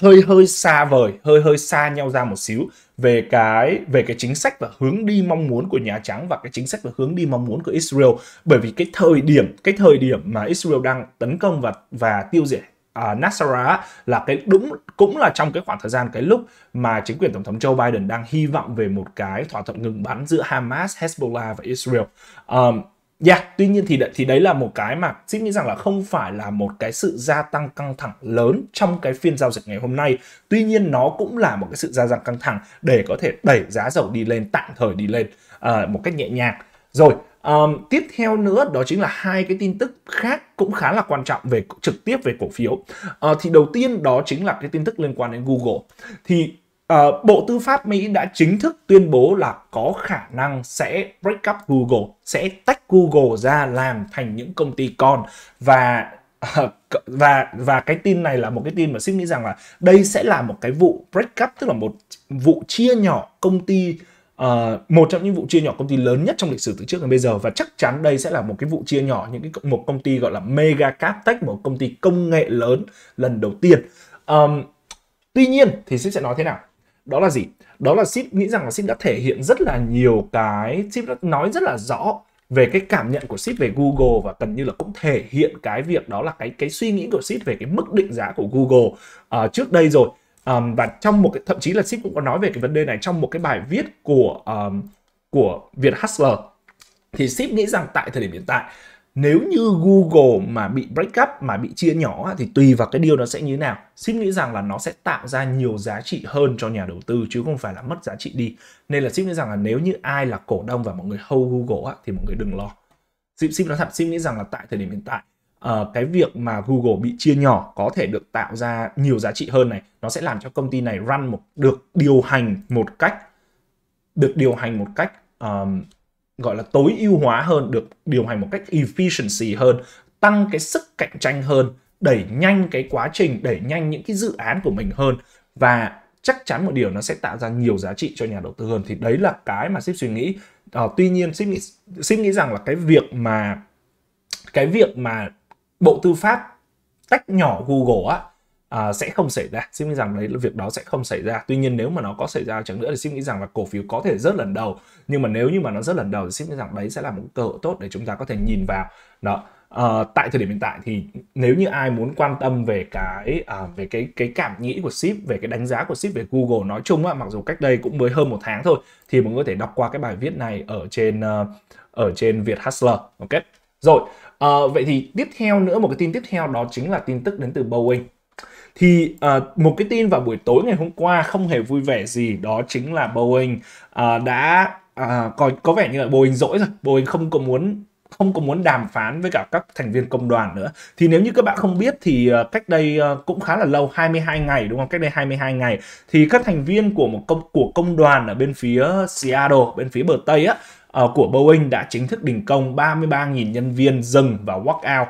hơi hơi xa vời, hơi hơi xa nhau ra một xíu về cái về cái chính sách và hướng đi mong muốn của Nhà Trắng và cái chính sách và hướng đi mong muốn của Israel bởi vì cái thời điểm cái thời điểm mà Israel đang tấn công và và tiêu diệt à, Nasara là cái đúng cũng là trong cái khoảng thời gian cái lúc mà chính quyền tổng thống Joe Biden đang hy vọng về một cái thỏa thuận ngừng bắn giữa Hamas, Hezbollah và Israel. Um, Dạ, yeah, tuy nhiên thì thì đấy là một cái mà Sip nghĩ rằng là không phải là một cái sự gia tăng căng thẳng lớn trong cái phiên giao dịch ngày hôm nay. Tuy nhiên nó cũng là một cái sự gia tăng căng thẳng để có thể đẩy giá dầu đi lên tạm thời đi lên uh, một cách nhẹ nhàng. Rồi, um, tiếp theo nữa đó chính là hai cái tin tức khác cũng khá là quan trọng về trực tiếp về cổ phiếu. Uh, thì đầu tiên đó chính là cái tin tức liên quan đến Google. Thì uh, Bộ Tư pháp Mỹ đã chính thức tuyên bố là có khả năng sẽ break up Google, sẽ tách Google ra làm thành những công ty con và uh, và và cái tin này là một cái tin mà xin nghĩ rằng là đây sẽ là một cái vụ break up tức là một vụ chia nhỏ công ty Uh, một trong những vụ chia nhỏ công ty lớn nhất trong lịch sử từ trước đến bây giờ và chắc chắn đây sẽ là một cái vụ chia nhỏ những cái một công ty gọi là mega cap tech một công ty công nghệ lớn lần đầu tiên um, tuy nhiên thì sếp sẽ nói thế nào đó là gì đó là ship nghĩ rằng là ship đã thể hiện rất là nhiều cái ship đã nói rất là rõ về cái cảm nhận của ship về Google và gần như là cũng thể hiện cái việc đó là cái cái suy nghĩ của ship về cái mức định giá của Google uh, trước đây rồi um, và trong một cái thậm chí là ship cũng có nói về cái vấn đề này trong một cái bài viết của um, của Việt Hustler thì ship nghĩ rằng tại thời điểm hiện tại nếu như Google mà bị break up mà bị chia nhỏ thì tùy vào cái điều nó sẽ như thế nào. Sim nghĩ rằng là nó sẽ tạo ra nhiều giá trị hơn cho nhà đầu tư chứ không phải là mất giá trị đi. Nên là Sim nghĩ rằng là nếu như ai là cổ đông và mọi người hold Google thì mọi người đừng lo. Sim Sim nói thật Sim nghĩ rằng là tại thời điểm hiện tại ờ, cái việc mà Google bị chia nhỏ có thể được tạo ra nhiều giá trị hơn này, nó sẽ làm cho công ty này run một được điều hành một cách được điều hành một cách um, gọi là tối ưu hóa hơn được điều hành một cách efficiency hơn tăng cái sức cạnh tranh hơn đẩy nhanh cái quá trình đẩy nhanh những cái dự án của mình hơn và chắc chắn một điều nó sẽ tạo ra nhiều giá trị cho nhà đầu tư hơn thì đấy là cái mà ship suy nghĩ à, tuy nhiên ship nghĩ ship nghĩ rằng là cái việc mà cái việc mà bộ tư pháp tách nhỏ google á à, sẽ không xảy ra xin nghĩ rằng đấy là việc đó sẽ không xảy ra tuy nhiên nếu mà nó có xảy ra chẳng nữa thì xin nghĩ rằng là cổ phiếu có thể rớt lần đầu nhưng mà nếu như mà nó rớt lần đầu thì xin nghĩ rằng đấy sẽ là một cơ hội tốt để chúng ta có thể nhìn vào đó Uh, tại thời điểm hiện tại thì nếu như ai muốn quan tâm về cái uh, về cái cái cảm nghĩ của ship về cái đánh giá của ship về Google nói chung á mặc dù cách đây cũng mới hơn một tháng thôi thì mọi người có thể đọc qua cái bài viết này ở trên uh, ở trên Việt Hustler ok rồi uh, vậy thì tiếp theo nữa một cái tin tiếp theo đó chính là tin tức đến từ Boeing thì à, một cái tin vào buổi tối ngày hôm qua không hề vui vẻ gì đó chính là Boeing à, đã à, có có vẻ như là Boeing dỗi rồi Boeing không có muốn không có muốn đàm phán với cả các thành viên công đoàn nữa. Thì nếu như các bạn không biết thì à, cách đây à, cũng khá là lâu 22 ngày đúng không? Cách đây 22 ngày thì các thành viên của một công của công đoàn ở bên phía Seattle, bên phía bờ Tây á à, của Boeing đã chính thức đình công 33.000 nhân viên dừng và walk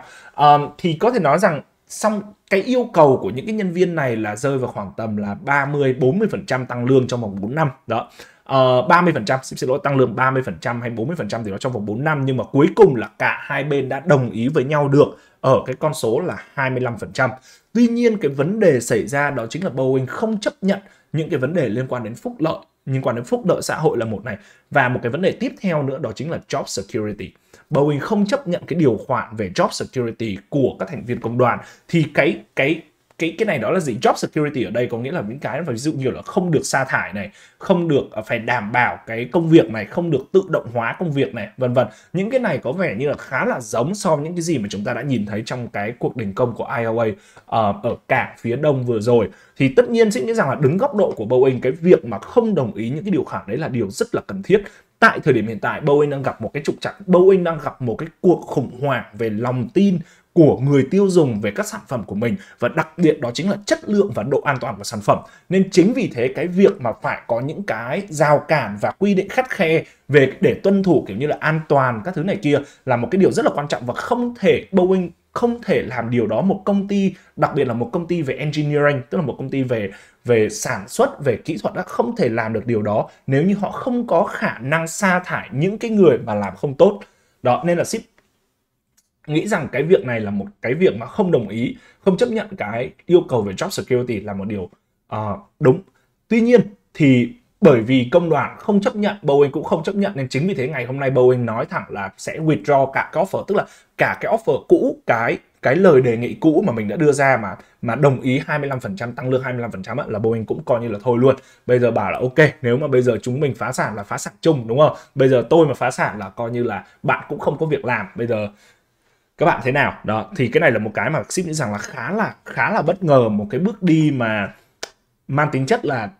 out. thì có thể nói rằng xong cái yêu cầu của những cái nhân viên này là rơi vào khoảng tầm là 30 40% tăng lương trong vòng 4 năm đó uh, ờ, 30% xin, xin lỗi tăng lương 30% hay 40% thì nó trong vòng 4 năm nhưng mà cuối cùng là cả hai bên đã đồng ý với nhau được ở cái con số là 25%. Tuy nhiên cái vấn đề xảy ra đó chính là Boeing không chấp nhận những cái vấn đề liên quan đến phúc lợi, liên quan đến phúc lợi xã hội là một này và một cái vấn đề tiếp theo nữa đó chính là job security Boeing không chấp nhận cái điều khoản về job security của các thành viên công đoàn thì cái cái cái cái này đó là gì job security ở đây có nghĩa là những cái phải ví dụ như là không được sa thải này không được à, phải đảm bảo cái công việc này không được tự động hóa công việc này vân vân những cái này có vẻ như là khá là giống so với những cái gì mà chúng ta đã nhìn thấy trong cái cuộc đình công của IOA uh, ờ, ở cả phía đông vừa rồi thì tất nhiên sẽ nghĩ rằng là đứng góc độ của Boeing cái việc mà không đồng ý những cái điều khoản đấy là điều rất là cần thiết tại thời điểm hiện tại Boeing đang gặp một cái trục trặc Boeing đang gặp một cái cuộc khủng hoảng về lòng tin của người tiêu dùng về các sản phẩm của mình và đặc biệt đó chính là chất lượng và độ an toàn của sản phẩm nên chính vì thế cái việc mà phải có những cái rào cản và quy định khắt khe về để tuân thủ kiểu như là an toàn các thứ này kia là một cái điều rất là quan trọng và không thể Boeing không thể làm điều đó một công ty đặc biệt là một công ty về engineering tức là một công ty về về sản xuất về kỹ thuật đã không thể làm được điều đó nếu như họ không có khả năng sa thải những cái người mà làm không tốt đó nên là ship nghĩ rằng cái việc này là một cái việc mà không đồng ý không chấp nhận cái yêu cầu về job security là một điều uh, đúng tuy nhiên thì bởi vì công đoàn không chấp nhận Boeing cũng không chấp nhận nên chính vì thế ngày hôm nay Boeing nói thẳng là sẽ withdraw cả cái offer tức là cả cái offer cũ cái cái lời đề nghị cũ mà mình đã đưa ra mà mà đồng ý 25% tăng lương 25% ấy, là Boeing cũng coi như là thôi luôn. Bây giờ bảo là ok, nếu mà bây giờ chúng mình phá sản là phá sản chung đúng không? Bây giờ tôi mà phá sản là coi như là bạn cũng không có việc làm. Bây giờ các bạn thế nào đó ừ. thì cái này là một cái mà ship nghĩ rằng là khá là khá là bất ngờ một cái bước đi mà mang tính chất là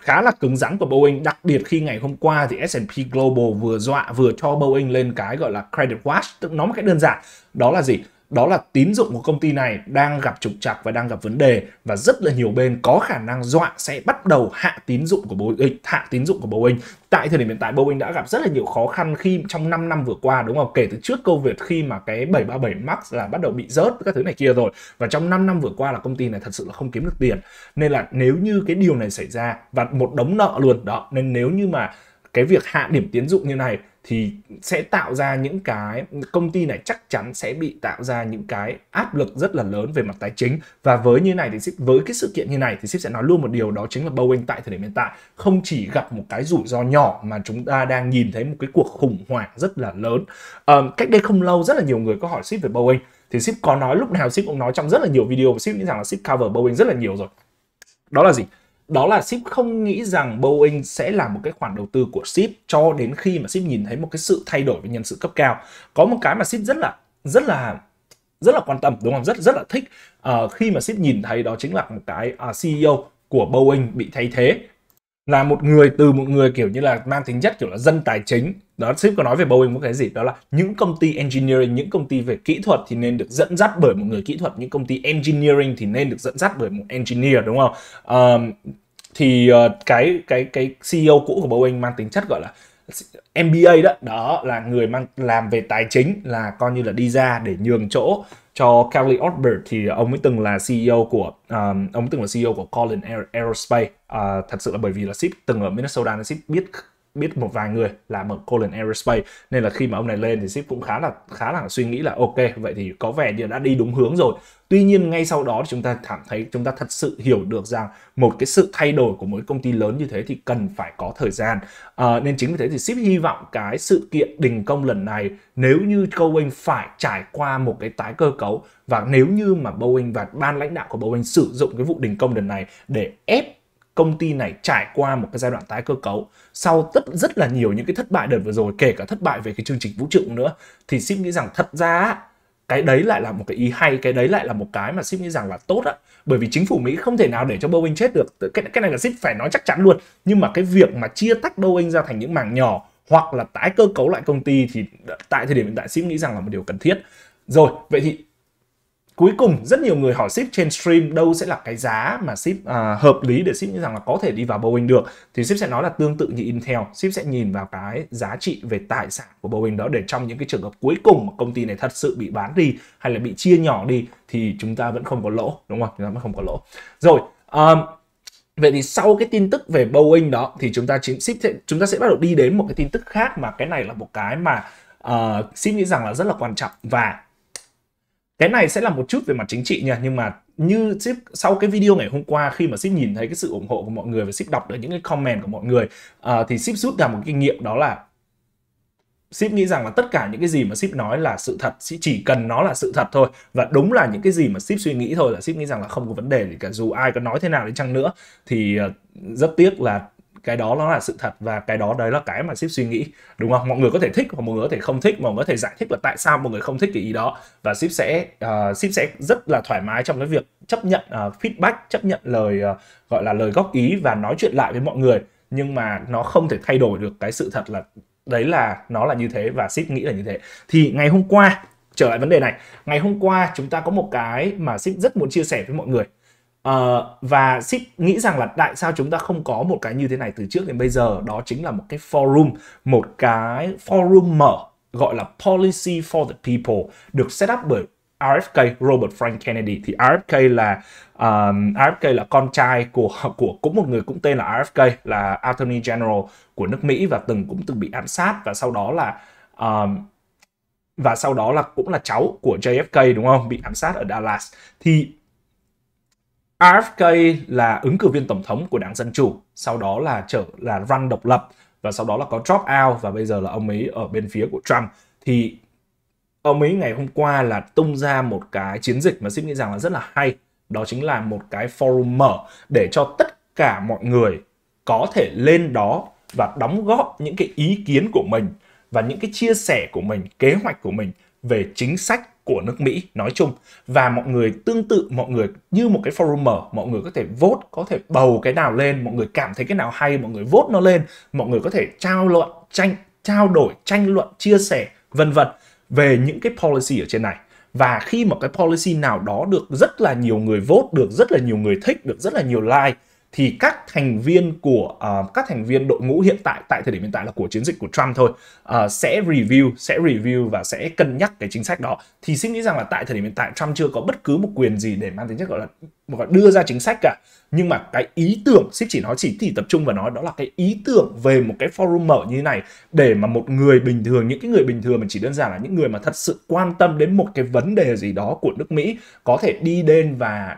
khá là cứng rắn của Boeing đặc biệt khi ngày hôm qua thì S&P Global vừa dọa vừa cho Boeing lên cái gọi là credit watch tức nó một cái đơn giản đó là gì đó là tín dụng của công ty này đang gặp trục trặc và đang gặp vấn đề và rất là nhiều bên có khả năng dọa sẽ bắt đầu hạ tín dụng của Boeing, hạ tín dụng của Boeing. Tại thời điểm hiện tại Boeing đã gặp rất là nhiều khó khăn khi trong 5 năm vừa qua đúng không? Kể từ trước Covid khi mà cái 737 Max là bắt đầu bị rớt các thứ này kia rồi và trong 5 năm vừa qua là công ty này thật sự là không kiếm được tiền. Nên là nếu như cái điều này xảy ra và một đống nợ luôn đó nên nếu như mà cái việc hạ điểm tín dụng như này thì sẽ tạo ra những cái công ty này chắc chắn sẽ bị tạo ra những cái áp lực rất là lớn về mặt tài chính và với như này thì ship với cái sự kiện như này thì ship sẽ nói luôn một điều đó chính là Boeing tại thời điểm hiện tại không chỉ gặp một cái rủi ro nhỏ mà chúng ta đang nhìn thấy một cái cuộc khủng hoảng rất là lớn à, cách đây không lâu rất là nhiều người có hỏi ship về Boeing thì ship có nói lúc nào ship cũng nói trong rất là nhiều video và ship nghĩ rằng là ship cover Boeing rất là nhiều rồi đó là gì đó là ship không nghĩ rằng Boeing sẽ là một cái khoản đầu tư của ship cho đến khi mà ship nhìn thấy một cái sự thay đổi về nhân sự cấp cao có một cái mà ship rất là rất là rất là quan tâm đúng không rất rất là thích uh, khi mà ship nhìn thấy đó chính là một cái uh, ờ, CEO của Boeing bị thay thế là một người từ một người kiểu như là mang tính chất kiểu là dân tài chính đó ship có nói về Boeing một cái gì đó là những công ty engineering những công ty về kỹ thuật thì nên được dẫn dắt bởi một người kỹ thuật những công ty engineering thì nên được dẫn dắt bởi một engineer đúng không um, thì uh, cái cái cái CEO cũ của Boeing mang tính chất gọi là MBA đó đó là người mang làm về tài chính là coi như là đi ra để nhường chỗ cho Kelly Ortberg thì ông ấy từng là CEO của um, ông ấy từng là CEO của Collin Aerospace uh, thật sự là bởi vì là ship từng ở Minnesota nên ship biết biết một vài người làm ở Colin Aerospace nên là khi mà ông này lên thì ship cũng khá là khá là suy nghĩ là ok vậy thì có vẻ như đã đi đúng hướng rồi tuy nhiên ngay sau đó chúng ta cảm thấy chúng ta thật sự hiểu được rằng một cái sự thay đổi của mỗi công ty lớn như thế thì cần phải có thời gian à, nên chính vì thế thì ship hy vọng cái sự kiện đình công lần này nếu như Boeing phải trải qua một cái tái cơ cấu và nếu như mà Boeing và ban lãnh đạo của Boeing sử dụng cái vụ đình công lần này để ép công ty này trải qua một cái giai đoạn tái cơ cấu sau rất rất là nhiều những cái thất bại đợt vừa rồi kể cả thất bại về cái chương trình vũ trụ nữa thì ship nghĩ rằng thật ra cái đấy lại là một cái ý hay cái đấy lại là một cái mà ship nghĩ rằng là tốt á bởi vì chính phủ mỹ không thể nào để cho boeing chết được cái, cái này là ship phải nói chắc chắn luôn nhưng mà cái việc mà chia tách boeing ra thành những mảng nhỏ hoặc là tái cơ cấu lại công ty thì tại thời điểm hiện tại ship nghĩ rằng là một điều cần thiết rồi vậy thì cuối cùng rất nhiều người hỏi ship trên stream đâu sẽ là cái giá mà ship à, hợp lý để ship như rằng là có thể đi vào Boeing được thì ship sẽ nói là tương tự như Intel ship sẽ nhìn vào cái giá trị về tài sản của Boeing đó để trong những cái trường hợp cuối cùng mà công ty này thật sự bị bán đi hay là bị chia nhỏ đi thì chúng ta vẫn không có lỗ đúng không chúng ta vẫn không có lỗ rồi um, Vậy thì sau cái tin tức về Boeing đó thì chúng ta ship sẽ, chúng ta sẽ bắt đầu đi đến một cái tin tức khác mà cái này là một cái mà uh, ship nghĩ rằng là rất là quan trọng và cái này sẽ là một chút về mặt chính trị nha nhưng mà như ship sau cái video ngày hôm qua khi mà ship nhìn thấy cái sự ủng hộ của mọi người và ship đọc được những cái comment của mọi người uh, thì ship rút ra một kinh nghiệm đó là ship nghĩ rằng là tất cả những cái gì mà ship nói là sự thật chỉ cần nó là sự thật thôi và đúng là những cái gì mà ship suy nghĩ thôi là ship nghĩ rằng là không có vấn đề gì cả dù ai có nói thế nào đi chăng nữa thì ờ, rất tiếc là cái đó nó là sự thật và cái đó đấy là cái mà ship suy nghĩ đúng không mọi người có thể thích hoặc mọi người có thể không thích mọi người có thể giải thích là tại sao mọi người không thích cái ý đó và ship sẽ uh, ship sẽ rất là thoải mái trong cái việc chấp nhận uh, feedback chấp nhận lời uh, gọi là lời góp ý và nói chuyện lại với mọi người nhưng mà nó không thể thay đổi được cái sự thật là đấy là nó là như thế và ship nghĩ là như thế thì ngày hôm qua trở lại vấn đề này ngày hôm qua chúng ta có một cái mà ship rất muốn chia sẻ với mọi người Uh, và Sip nghĩ rằng là tại sao chúng ta không có một cái như thế này từ trước đến bây giờ đó chính là một cái forum một cái forum mở gọi là policy for the people được set up bởi RFK Robert Frank Kennedy thì RFK là um, RFK là con trai của của cũng một người cũng tên là RFK là Attorney General của nước Mỹ và từng cũng từng bị ám sát và sau đó là um, và sau đó là cũng là cháu của JFK đúng không bị ám sát ở Dallas thì RFK là ứng cử viên tổng thống của đảng Dân Chủ, sau đó là trở là run độc lập và sau đó là có drop out và bây giờ là ông ấy ở bên phía của Trump thì ông ấy ngày hôm qua là tung ra một cái chiến dịch mà xin nghĩ rằng là rất là hay đó chính là một cái forum mở để cho tất cả mọi người có thể lên đó và đóng góp những cái ý kiến của mình và những cái chia sẻ của mình, kế hoạch của mình về chính sách của nước Mỹ nói chung và mọi người tương tự mọi người như một cái forum mở mọi người có thể vote có thể bầu cái nào lên mọi người cảm thấy cái nào hay mọi người vote nó lên mọi người có thể trao luận tranh trao đổi tranh luận chia sẻ vân vân về những cái policy ở trên này và khi mà cái policy nào đó được rất là nhiều người vote được rất là nhiều người thích được rất là nhiều like thì các thành viên của uh, các thành viên đội ngũ hiện tại tại thời điểm hiện tại là của chiến dịch của Trump thôi uh, sẽ review sẽ review và sẽ cân nhắc cái chính sách đó thì xin nghĩ rằng là tại thời điểm hiện tại Trump chưa có bất cứ một quyền gì để mang tính chất gọi là gọi đưa ra chính sách cả nhưng mà cái ý tưởng ship chỉ nói chỉ thì tập trung vào nói đó là cái ý tưởng về một cái forum mở như thế này để mà một người bình thường những cái người bình thường mà chỉ đơn giản là những người mà thật sự quan tâm đến một cái vấn đề gì đó của nước Mỹ có thể đi đến và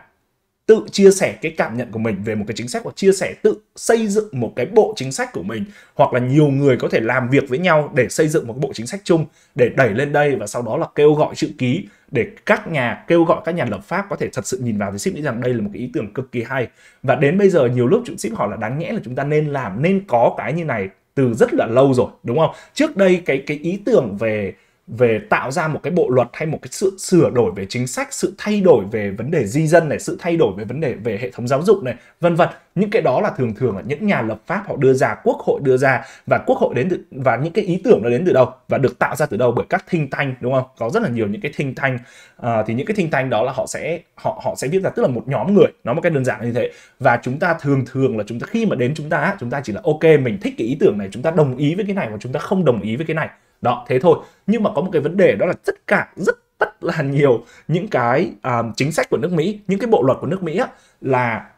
tự chia sẻ cái cảm nhận của mình về một cái chính sách hoặc chia sẻ tự xây dựng một cái bộ chính sách của mình hoặc là nhiều người có thể làm việc với nhau để xây dựng một cái bộ chính sách chung để đẩy lên đây và sau đó là kêu gọi chữ ký để các nhà kêu gọi các nhà lập pháp có thể thật sự nhìn vào thì ship nghĩ rằng đây là một cái ý tưởng cực kỳ hay và đến bây giờ nhiều lúc chúng ship hỏi là đáng nhẽ là chúng ta nên làm nên có cái như này từ rất là lâu rồi đúng không trước đây cái cái ý tưởng về về tạo ra một cái bộ luật hay một cái sự sửa đổi về chính sách, sự thay đổi về vấn đề di dân này, sự thay đổi về vấn đề về hệ thống giáo dục này, vân vân. Những cái đó là thường thường là những nhà lập pháp họ đưa ra, quốc hội đưa ra và quốc hội đến từ và những cái ý tưởng nó đến từ đâu và được tạo ra từ đâu bởi các thinh thanh đúng không? Có rất là nhiều những cái thinh thanh à, ờ, thì những cái thinh thanh đó là họ sẽ họ họ sẽ viết ra tức là một nhóm người, nó một cái đơn giản như thế. Và chúng ta thường thường là chúng ta khi mà đến chúng ta chúng ta chỉ là ok mình thích cái ý tưởng này, chúng ta đồng ý với cái này và chúng ta không đồng ý với cái này đó thế thôi nhưng mà có một cái vấn đề đó là tất cả rất tất là nhiều những cái um, chính sách của nước Mỹ những cái bộ luật của nước Mỹ á, là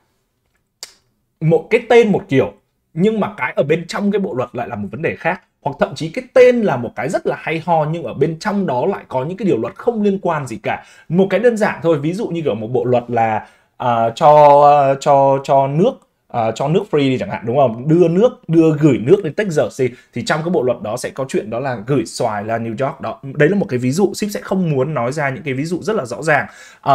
một cái tên một kiểu nhưng mà cái ở bên trong cái bộ luật lại là một vấn đề khác hoặc thậm chí cái tên là một cái rất là hay ho nhưng ở bên trong đó lại có những cái điều luật không liên quan gì cả một cái đơn giản thôi ví dụ như kiểu một bộ luật là uh, cho uh, cho cho nước uh, cho nước free đi chẳng hạn đúng không đưa nước đưa gửi nước đến Texas đi thì trong cái bộ luật đó sẽ có chuyện đó là gửi xoài là New York đó đấy là một cái ví dụ ship sẽ không muốn nói ra những cái ví dụ rất là rõ ràng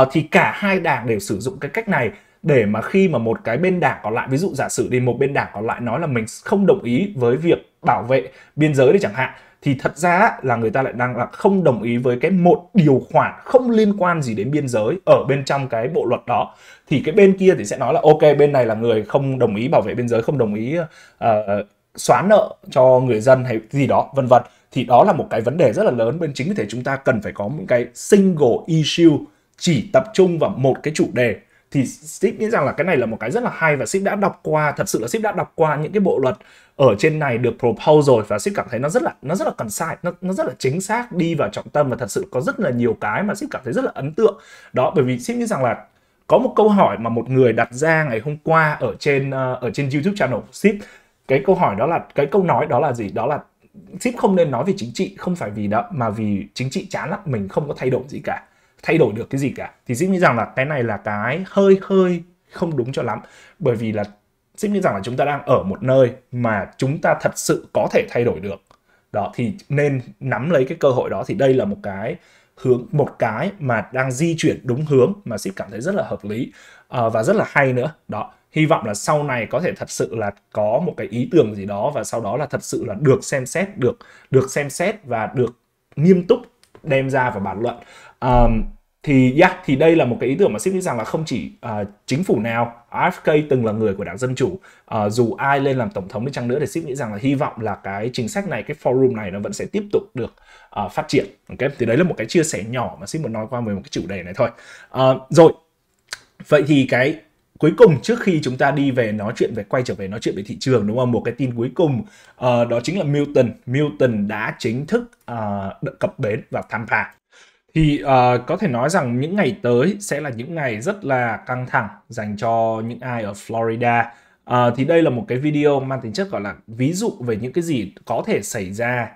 uh, thì cả hai đảng đều sử dụng cái cách này để mà khi mà một cái bên đảng còn lại ví dụ giả sử đi một bên đảng còn lại nói là mình không đồng ý với việc bảo vệ biên giới đi chẳng hạn thì thật ra là người ta lại đang là không đồng ý với cái một điều khoản không liên quan gì đến biên giới ở bên trong cái bộ luật đó thì cái bên kia thì sẽ nói là ok bên này là người không đồng ý bảo vệ biên giới không đồng ý uh, xóa nợ cho người dân hay gì đó vân vân thì đó là một cái vấn đề rất là lớn bên chính vì thế chúng ta cần phải có một cái single issue chỉ tập trung vào một cái chủ đề thì ship nghĩ rằng là cái này là một cái rất là hay và ship đã đọc qua thật sự là ship đã đọc qua những cái bộ luật ở trên này được propose rồi và ship cảm thấy nó rất là nó rất là cần sai nó, nó rất là chính xác đi vào trọng tâm và thật sự có rất là nhiều cái mà ship cảm thấy rất là ấn tượng đó bởi vì ship nghĩ rằng là có một câu hỏi mà một người đặt ra ngày hôm qua ở trên ờ, ở trên YouTube channel Ship cái câu hỏi đó là cái câu nói đó là gì đó là Ship không nên nói về chính trị không phải vì đó mà vì chính trị chán lắm mình không có thay đổi gì cả thay đổi được cái gì cả thì Ship nghĩ rằng là cái này là cái hơi hơi không đúng cho lắm bởi vì là Ship nghĩ rằng là chúng ta đang ở một nơi mà chúng ta thật sự có thể thay đổi được đó thì nên nắm lấy cái cơ hội đó thì đây là một cái hướng một cái mà đang di chuyển đúng hướng mà ship cảm thấy rất là hợp lý uh, và rất là hay nữa đó hy vọng là sau này có thể thật sự là có một cái ý tưởng gì đó và sau đó là thật sự là được xem xét được được xem xét và được nghiêm túc đem ra và bàn luận um, thì yeah, thì đây là một cái ý tưởng mà ship nghĩ rằng là không chỉ uh, chính phủ nào AFK từng là người của đảng dân chủ uh, dù ai lên làm tổng thống đi chăng nữa thì ship nghĩ rằng là hy vọng là cái chính sách này cái forum này nó vẫn sẽ tiếp tục được uh, phát triển ok thì đấy là một cái chia sẻ nhỏ mà ship muốn nói qua về một cái chủ đề này thôi uh, rồi vậy thì cái cuối cùng trước khi chúng ta đi về nói chuyện về quay trở về nói chuyện về thị trường đúng không một cái tin cuối cùng uh, đó chính là Milton Milton đã chính thức uh, cập bến vào Tampa thì uh, có thể nói rằng những ngày tới sẽ là những ngày rất là căng thẳng dành cho những ai ở Florida. Uh, thì đây là một cái video mang tính chất gọi là ví dụ về những cái gì có thể xảy ra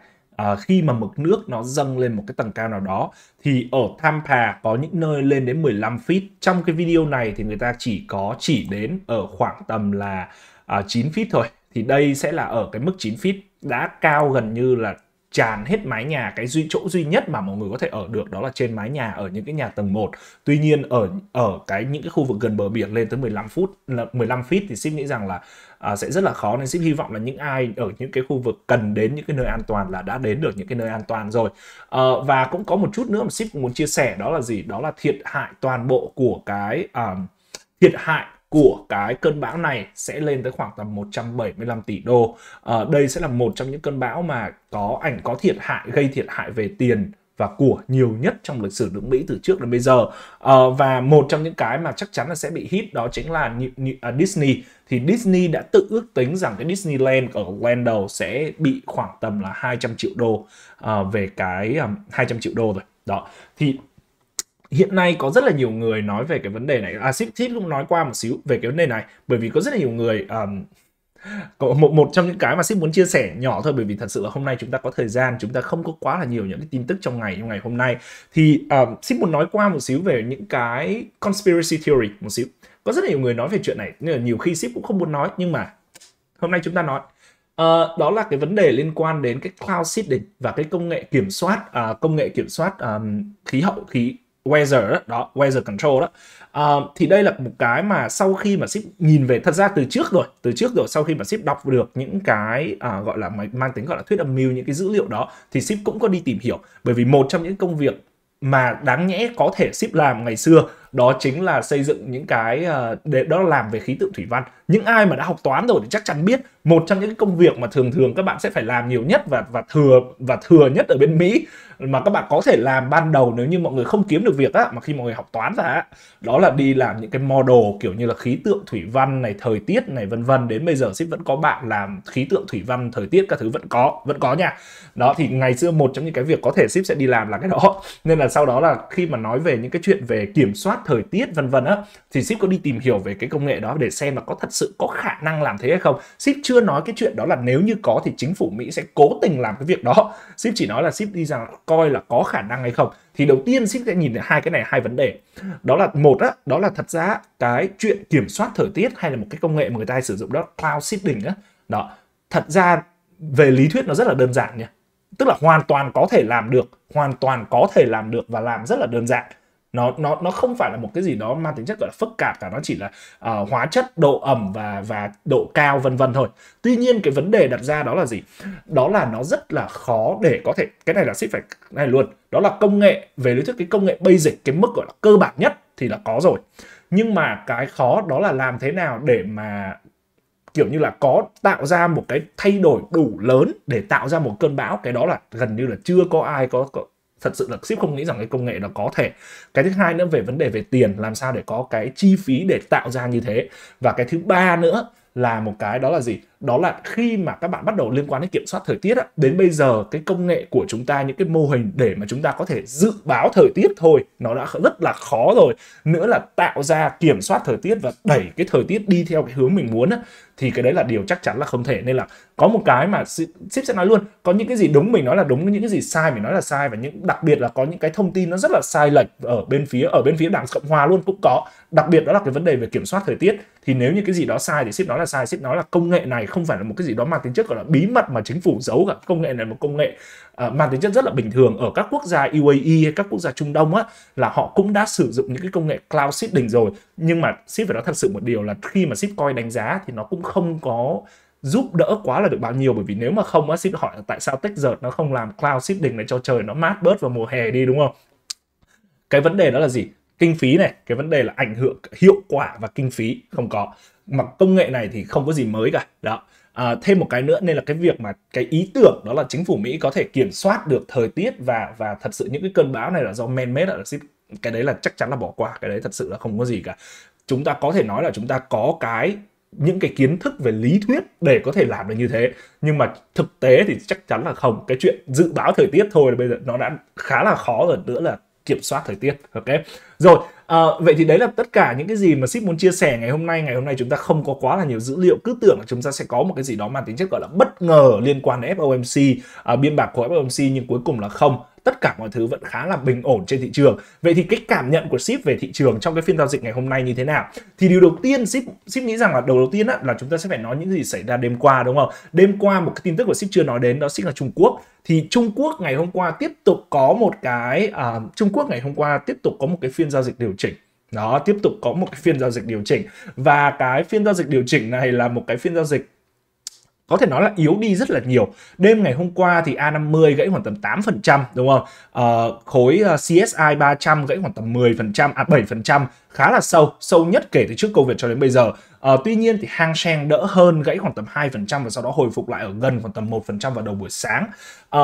uh, khi mà mực nước nó dâng lên một cái tầng cao nào đó. Thì ở Tampa có những nơi lên đến 15 feet. Trong cái video này thì người ta chỉ có chỉ đến ở khoảng tầm là uh, 9 feet thôi. Thì đây sẽ là ở cái mức 9 feet đã cao gần như là tràn hết mái nhà cái duy chỗ duy nhất mà mọi người có thể ở được đó là trên mái nhà ở những cái nhà tầng 1 tuy nhiên ở ở cái những cái khu vực gần bờ biển lên tới 15 phút 15 feet thì ship nghĩ rằng là à, sẽ rất là khó nên ship hy vọng là những ai ở những cái khu vực cần đến những cái nơi an toàn là đã đến được những cái nơi an toàn rồi à, và cũng có một chút nữa mà ship cũng muốn chia sẻ đó là gì đó là thiệt hại toàn bộ của cái à, thiệt hại của cái cơn bão này sẽ lên tới khoảng tầm 175 tỷ đô. À, đây sẽ là một trong những cơn bão mà có ảnh có thiệt hại gây thiệt hại về tiền và của nhiều nhất trong lịch sử nước Mỹ từ trước đến bây giờ à, và một trong những cái mà chắc chắn là sẽ bị hit đó chính là à, Disney thì Disney đã tự ước tính rằng cái Disneyland ở Orlando sẽ bị khoảng tầm là 200 triệu đô uh, về cái um, 200 triệu đô rồi đó thì hiện nay có rất là nhiều người nói về cái vấn đề này à ship tip cũng nói qua một xíu về cái vấn đề này bởi vì có rất là nhiều người um, có một một trong những cái mà ship muốn chia sẻ nhỏ thôi bởi vì thật sự là hôm nay chúng ta có thời gian chúng ta không có quá là nhiều những cái tin tức trong ngày trong ngày hôm nay thì um, ship muốn nói qua một xíu về những cái conspiracy theory một xíu có rất là nhiều người nói về chuyện này nên là nhiều khi ship cũng không muốn nói nhưng mà hôm nay chúng ta nói Uh, đó là cái vấn đề liên quan đến cái cloud seeding và cái công nghệ kiểm soát uh, công nghệ kiểm soát um, khí hậu khí weather đó, đó weather control đó uh, thì đây là một cái mà sau khi mà ship nhìn về thật ra từ trước rồi từ trước rồi sau khi mà ship đọc được những cái uh, gọi là mang tính gọi là thuyết âm mưu những cái dữ liệu đó thì ship cũng có đi tìm hiểu bởi vì một trong những công việc mà đáng nhẽ có thể ship làm ngày xưa đó chính là xây dựng những cái ờ, để đó làm về khí tượng thủy văn những ai mà đã học toán rồi thì chắc chắn biết một trong những công việc mà thường thường các bạn sẽ phải làm nhiều nhất và và thừa và thừa nhất ở bên Mỹ mà các bạn có thể làm ban đầu nếu như mọi người không kiếm được việc á mà khi mọi người học toán ra á, đó là đi làm những cái model kiểu như là khí tượng thủy văn này thời tiết này vân vân đến bây giờ ship vẫn có bạn làm khí tượng thủy văn thời tiết các thứ vẫn có vẫn có nha đó thì ngày xưa một trong những cái việc có thể ship sẽ đi làm là cái đó nên là sau đó là khi mà nói về những cái chuyện về kiểm soát soát thời tiết vân vân á thì ship có đi tìm hiểu về cái công nghệ đó để xem là có thật sự có khả năng làm thế hay không ship chưa nói cái chuyện đó là nếu như có thì chính phủ mỹ sẽ cố tình làm cái việc đó ship chỉ nói là ship đi rằng coi là có khả năng hay không thì đầu tiên ship sẽ nhìn hai cái này hai vấn đề đó là một á đó là thật ra cái chuyện kiểm soát thời tiết hay là một cái công nghệ mà người ta sử dụng đó cloud shipping á đó thật ra về lý thuyết nó rất là đơn giản nha tức là hoàn toàn có thể làm được hoàn toàn có thể làm được và làm rất là đơn giản nó nó nó không phải là một cái gì đó mang tính chất gọi là phức tạp cả nó chỉ là uh, hóa chất độ ẩm và và độ cao vân vân thôi tuy nhiên cái vấn đề đặt ra đó là gì đó là nó rất là khó để có thể cái này là ship phải này luôn đó là công nghệ về lý thuyết cái công nghệ basic cái mức gọi là cơ bản nhất thì là có rồi nhưng mà cái khó đó là làm thế nào để mà kiểu như là có tạo ra một cái thay đổi đủ lớn để tạo ra một cơn bão cái đó là gần như là chưa có ai có, có thật sự là ship không nghĩ rằng cái công nghệ nó có thể cái thứ hai nữa về vấn đề về tiền làm sao để có cái chi phí để tạo ra như thế và cái thứ ba nữa là một cái đó là gì đó là khi mà các bạn bắt đầu liên quan đến kiểm soát thời tiết đến bây giờ cái công nghệ của chúng ta những cái mô hình để mà chúng ta có thể dự báo thời tiết thôi nó đã rất là khó rồi nữa là tạo ra kiểm soát thời tiết và đẩy cái thời tiết đi theo cái hướng mình muốn thì cái đấy là điều chắc chắn là không thể nên là có một cái mà ship sẽ nói luôn có những cái gì đúng mình nói là đúng những cái gì sai mình nói là sai và những đặc biệt là có những cái thông tin nó rất là sai lệch ở bên phía ở bên phía đảng cộng hòa luôn cũng có đặc biệt đó là cái vấn đề về kiểm soát thời tiết thì nếu như cái gì đó sai thì ship nói là sai ship nói là công nghệ này không phải là một cái gì đó mang tính chất gọi là bí mật mà chính phủ giấu cả công nghệ này một công nghệ uh, mang tính chất rất là bình thường ở các quốc gia UAE hay các quốc gia Trung Đông á là họ cũng đã sử dụng những cái công nghệ cloud seeding rồi nhưng mà ship phải nói thật sự một điều là khi mà ship coi đánh giá thì nó cũng không có giúp đỡ quá là được bao nhiêu bởi vì nếu mà không á ship hỏi là tại sao TechZert nó không làm cloud seeding này cho trời nó mát bớt vào mùa hè đi đúng không cái vấn đề đó là gì kinh phí này cái vấn đề là ảnh hưởng hiệu quả và kinh phí không có mà công nghệ này thì không có gì mới cả đó à, thêm một cái nữa nên là cái việc mà cái ý tưởng đó là chính phủ Mỹ có thể kiểm soát được thời tiết và và thật sự những cái cơn bão này là do man made là cái đấy là chắc chắn là bỏ qua cái đấy thật sự là không có gì cả chúng ta có thể nói là chúng ta có cái những cái kiến thức về lý thuyết để có thể làm được như thế nhưng mà thực tế thì chắc chắn là không cái chuyện dự báo thời tiết thôi là bây giờ nó đã khá là khó rồi nữa là kiểm soát thời tiết ok rồi à, vậy thì đấy là tất cả những cái gì mà ship muốn chia sẻ ngày hôm nay ngày hôm nay chúng ta không có quá là nhiều dữ liệu cứ tưởng là chúng ta sẽ có một cái gì đó mang tính chất gọi là bất ngờ liên quan đến FOMC à, biên bản của FOMC nhưng cuối cùng là không tất cả mọi thứ vẫn khá là bình ổn trên thị trường vậy thì cái cảm nhận của ship về thị trường trong cái phiên giao dịch ngày hôm nay như thế nào thì điều đầu tiên ship ship nghĩ rằng là đầu đầu tiên á, là chúng ta sẽ phải nói những gì xảy ra đêm qua đúng không đêm qua một cái tin tức của ship chưa nói đến đó chính là trung quốc thì Trung Quốc ngày hôm qua tiếp tục có một cái uh, Trung Quốc ngày hôm qua tiếp tục có một cái phiên giao dịch điều chỉnh đó tiếp tục có một cái phiên giao dịch điều chỉnh và cái phiên giao dịch điều chỉnh này là một cái phiên giao dịch có thể nói là yếu đi rất là nhiều. Đêm ngày hôm qua thì A50 gãy khoảng tầm 8% đúng không? À, khối ờ, CSI 300 gãy khoảng tầm 10% à 7% khá là sâu, sâu nhất kể từ trước Covid cho đến bây giờ. À, tuy nhiên thì Hang Seng đỡ hơn gãy khoảng tầm 2% và sau đó hồi phục lại ở gần khoảng tầm 1% vào đầu buổi sáng. À,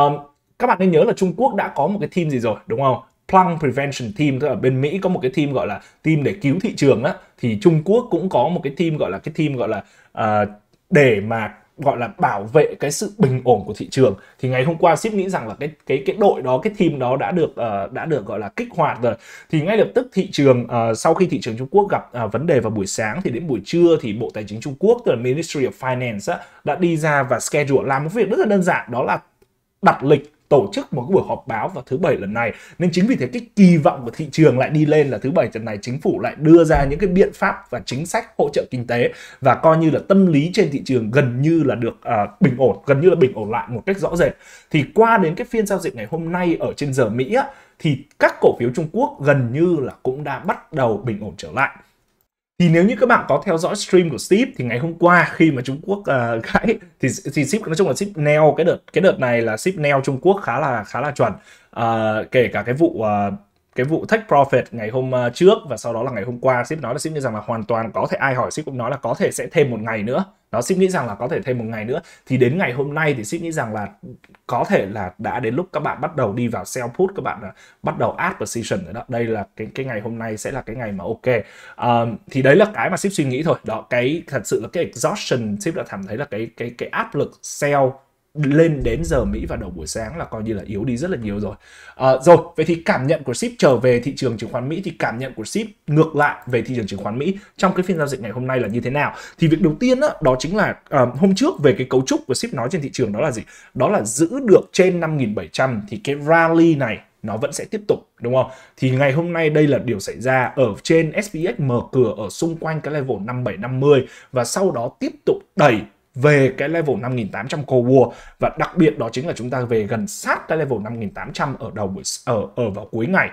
các bạn nên nhớ là Trung Quốc đã có một cái team gì rồi đúng không? Plum Prevention Team tức là bên Mỹ có một cái team gọi là team để cứu thị trường á thì Trung Quốc cũng có một cái team gọi là cái team gọi là uh, để mà gọi là bảo vệ cái sự bình ổn của thị trường thì ngày hôm qua ship nghĩ rằng là cái cái cái đội đó cái team đó đã được uh, đã được gọi là kích hoạt rồi thì ngay lập tức thị trường uh, sau khi thị trường Trung Quốc gặp uh, vấn đề vào buổi sáng thì đến buổi trưa thì Bộ Tài chính Trung Quốc tức là Ministry of Finance đã đi ra và schedule làm một việc rất là đơn giản đó là đặt lịch tổ chức một cái buổi họp báo vào thứ bảy lần này nên chính vì thế cái kỳ vọng của thị trường lại đi lên là thứ bảy lần này chính phủ lại đưa ra những cái biện pháp và chính sách hỗ trợ kinh tế và coi như là tâm lý trên thị trường gần như là được uh, bình ổn gần như là bình ổn lại một cách rõ rệt thì qua đến cái phiên giao dịch ngày hôm nay ở trên giờ Mỹ á, thì các cổ phiếu Trung Quốc gần như là cũng đã bắt đầu bình ổn trở lại thì nếu như các bạn có theo dõi stream của ship thì ngày hôm qua khi mà Trung Quốc à, uh, gãy thì thì ship nói chung là ship neo cái đợt cái đợt này là ship neo Trung Quốc khá là khá là chuẩn uh, kể cả cái vụ uh, cái vụ take Profit ngày hôm ờ, trước và sau đó là ngày hôm qua ship nói là ship nghĩ rằng là hoàn toàn có thể ai hỏi ship cũng nói là có thể sẽ thêm một ngày nữa nó ship nghĩ rằng là có thể thêm một ngày nữa thì đến ngày hôm nay thì ship nghĩ rằng là có thể là đã đến lúc các bạn bắt đầu đi vào sell put các bạn là ờ, bắt đầu add position rồi đó đây là cái cái ngày hôm nay sẽ là cái ngày mà ok um, thì đấy là cái mà ship suy nghĩ thôi đó cái thật sự là cái exhaustion ship đã cảm thấy là cái cái cái áp lực sell lên đến giờ Mỹ vào đầu buổi sáng là coi như là yếu đi rất là nhiều rồi. À, rồi, vậy thì cảm nhận của ship trở về thị trường chứng khoán Mỹ thì cảm nhận của ship ngược lại về thị trường chứng khoán Mỹ trong cái phiên giao dịch ngày hôm nay là như thế nào? Thì việc đầu tiên đó, đó chính là à, hôm trước về cái cấu trúc của ship nói trên thị trường đó là gì? Đó là giữ được trên 5.700 thì cái rally này nó vẫn sẽ tiếp tục đúng không? Thì ngày hôm nay đây là điều xảy ra ở trên SPX mở cửa ở xung quanh cái level 5750 và sau đó tiếp tục đẩy về cái level 5800 Cold War và đặc biệt đó chính là chúng ta về gần sát cái level 5800 ở đầu buổi ở ở vào cuối ngày.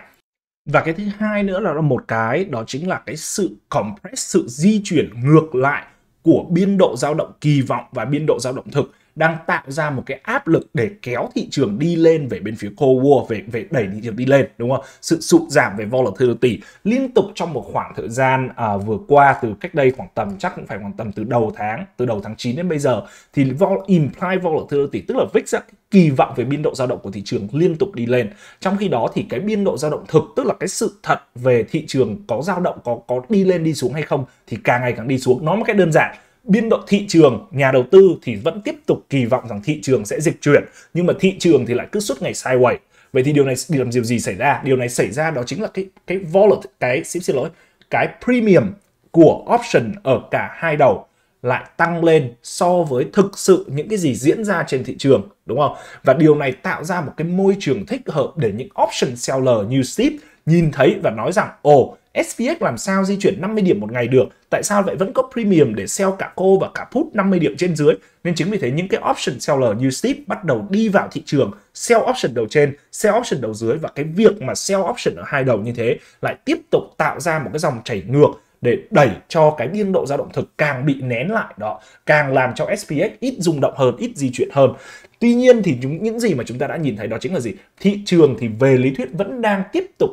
Và cái thứ hai nữa là một cái đó chính là cái sự compress sự di chuyển ngược lại của biên độ dao động kỳ vọng và biên độ dao động thực đang tạo ra một cái áp lực để kéo thị trường đi lên về bên phía Cold War về về đẩy thị trường đi lên đúng không? Sự sụt giảm về volatility liên tục trong một khoảng thời gian à, vừa qua từ cách đây khoảng tầm chắc cũng phải khoảng tầm từ đầu tháng từ đầu tháng 9 đến bây giờ thì vol implied volatility tức là VIX kỳ vọng về biên độ dao động của thị trường liên tục đi lên. Trong khi đó thì cái biên độ dao động thực tức là cái sự thật về thị trường có dao động có có đi lên đi xuống hay không thì càng ngày càng đi xuống. Nói một cách đơn giản biên độ thị trường nhà đầu tư thì vẫn tiếp tục kỳ vọng rằng thị trường sẽ dịch chuyển nhưng mà thị trường thì lại cứ suốt ngày sideways vậy thì điều này làm điều gì xảy ra điều này xảy ra đó chính là cái cái volat cái xin xin lỗi cái premium của option ở cả hai đầu lại tăng lên so với thực sự những cái gì diễn ra trên thị trường đúng không và điều này tạo ra một cái môi trường thích hợp để những option seller như Steve nhìn thấy và nói rằng ồ SPX làm sao di chuyển 50 điểm một ngày được tại sao vậy vẫn có premium để sell cả cô và cả put 50 điểm trên dưới nên chính vì thế những cái option seller như Steve bắt đầu đi vào thị trường sell option đầu trên sell option đầu dưới và cái việc mà sell option ở hai đầu như thế lại tiếp tục tạo ra một cái dòng chảy ngược để đẩy cho cái biên độ dao động thực càng bị nén lại đó càng làm cho SPX ít rung động hơn ít di chuyển hơn tuy nhiên thì những, những gì mà chúng ta đã nhìn thấy đó chính là gì thị trường thì về lý thuyết vẫn đang tiếp tục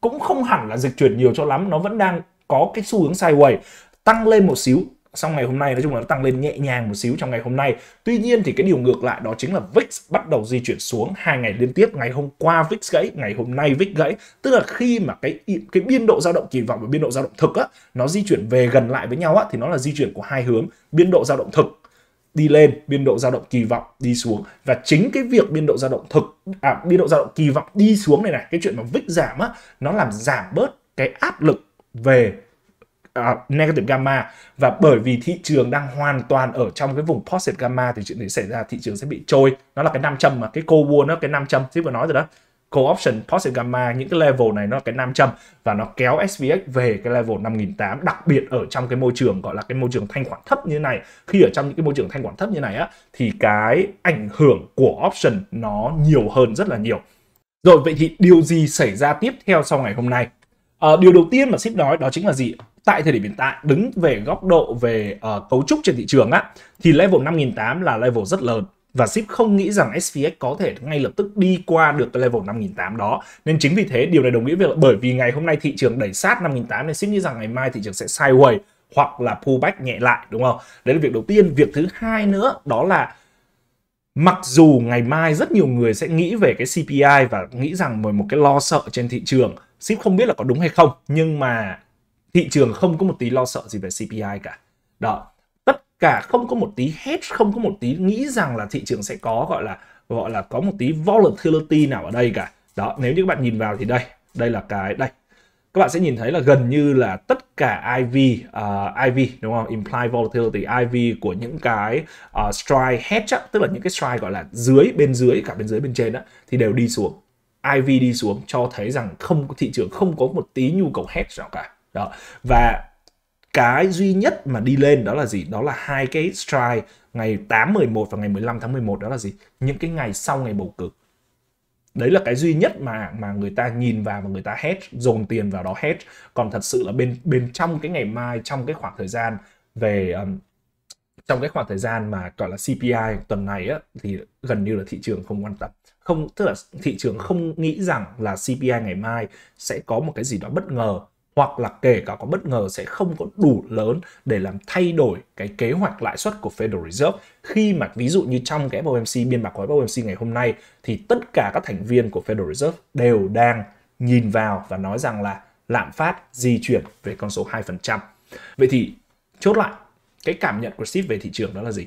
cũng không hẳn là dịch chuyển nhiều cho lắm nó vẫn đang có cái xu hướng sideways tăng lên một xíu sau ngày hôm nay nói chung là nó tăng lên nhẹ nhàng một xíu trong ngày hôm nay tuy nhiên thì cái điều ngược lại đó chính là VIX bắt đầu di chuyển xuống hai ngày liên tiếp ngày hôm qua VIX gãy ngày hôm nay VIX gãy tức là khi mà cái cái biên độ dao động kỳ vọng và biên độ dao động thực á nó di chuyển về gần lại với nhau á thì nó là di chuyển của hai hướng biên độ dao động thực đi lên biên độ dao động kỳ vọng đi xuống và chính cái việc biên độ dao động thực à biên độ dao động kỳ vọng đi xuống này này cái chuyện mà VIX giảm á nó làm giảm bớt cái áp lực về uh, negative gamma và bởi vì thị trường đang hoàn toàn ở trong cái vùng positive gamma thì chuyện đấy xảy ra thị trường sẽ bị trôi nó là cái nam châm mà cái cô mua nó cái nam châm tiếp vừa nói rồi đó call option positive gamma những cái level này nó là cái 500 và nó kéo SVX về cái level 5008 đặc biệt ở trong cái môi trường gọi là cái môi trường thanh khoản thấp như này khi ở trong những cái môi trường thanh khoản thấp như này á thì cái ảnh hưởng của option nó nhiều hơn rất là nhiều rồi vậy thì điều gì xảy ra tiếp theo sau ngày hôm nay À, điều đầu tiên mà ship nói đó chính là gì? Tại thời điểm hiện tại đứng về góc độ về uh, cấu trúc trên thị trường á thì level 5008 là level rất lớn và ship không nghĩ rằng SPX có thể ngay lập tức đi qua được cái level 5008 đó. Nên chính vì thế điều này đồng nghĩa với là bởi vì ngày hôm nay thị trường đẩy sát 5008 nên ship nghĩ rằng ngày mai thị trường sẽ sideways hoặc là pullback nhẹ lại đúng không? Đấy là việc đầu tiên. Việc thứ hai nữa đó là mặc dù ngày mai rất nhiều người sẽ nghĩ về cái CPI và nghĩ rằng một cái lo sợ trên thị trường ship không biết là có đúng hay không nhưng mà thị trường không có một tí lo sợ gì về CPI cả đó tất cả không có một tí hết, không có một tí nghĩ rằng là thị trường sẽ có gọi là gọi là có một tí volatility nào ở đây cả đó nếu như các bạn nhìn vào thì đây đây là cái đây các bạn sẽ nhìn thấy là gần như là tất cả IV uh, ờ, IV đúng không implied volatility IV của những cái uh, strike hedge á, tức là những cái strike gọi là dưới bên dưới cả bên dưới bên trên đó thì đều đi xuống IV đi xuống cho thấy rằng không thị trường không có một tí nhu cầu hedge nào cả đó và cái duy nhất mà đi lên đó là gì đó là hai cái strike ngày 8 11 và ngày 15 tháng 11 đó là gì những cái ngày sau ngày bầu cử đấy là cái duy nhất mà mà người ta nhìn vào và người ta hedge dồn tiền vào đó hết. còn thật sự là bên bên trong cái ngày mai trong cái khoảng thời gian về um, trong cái khoảng thời gian mà gọi là CPI tuần này á, thì gần như là thị trường không quan tâm không tức là thị trường không nghĩ rằng là CPI ngày mai sẽ có một cái gì đó bất ngờ hoặc là kể cả có bất ngờ sẽ không có đủ lớn để làm thay đổi cái kế hoạch lãi suất của Federal Reserve khi mà ví dụ như trong cái FOMC biên bản của FOMC ngày hôm nay thì tất cả các thành viên của Federal Reserve đều đang nhìn vào và nói rằng là lạm phát di chuyển về con số 2%. Vậy thì chốt lại cái cảm nhận của Steve về thị trường đó là gì?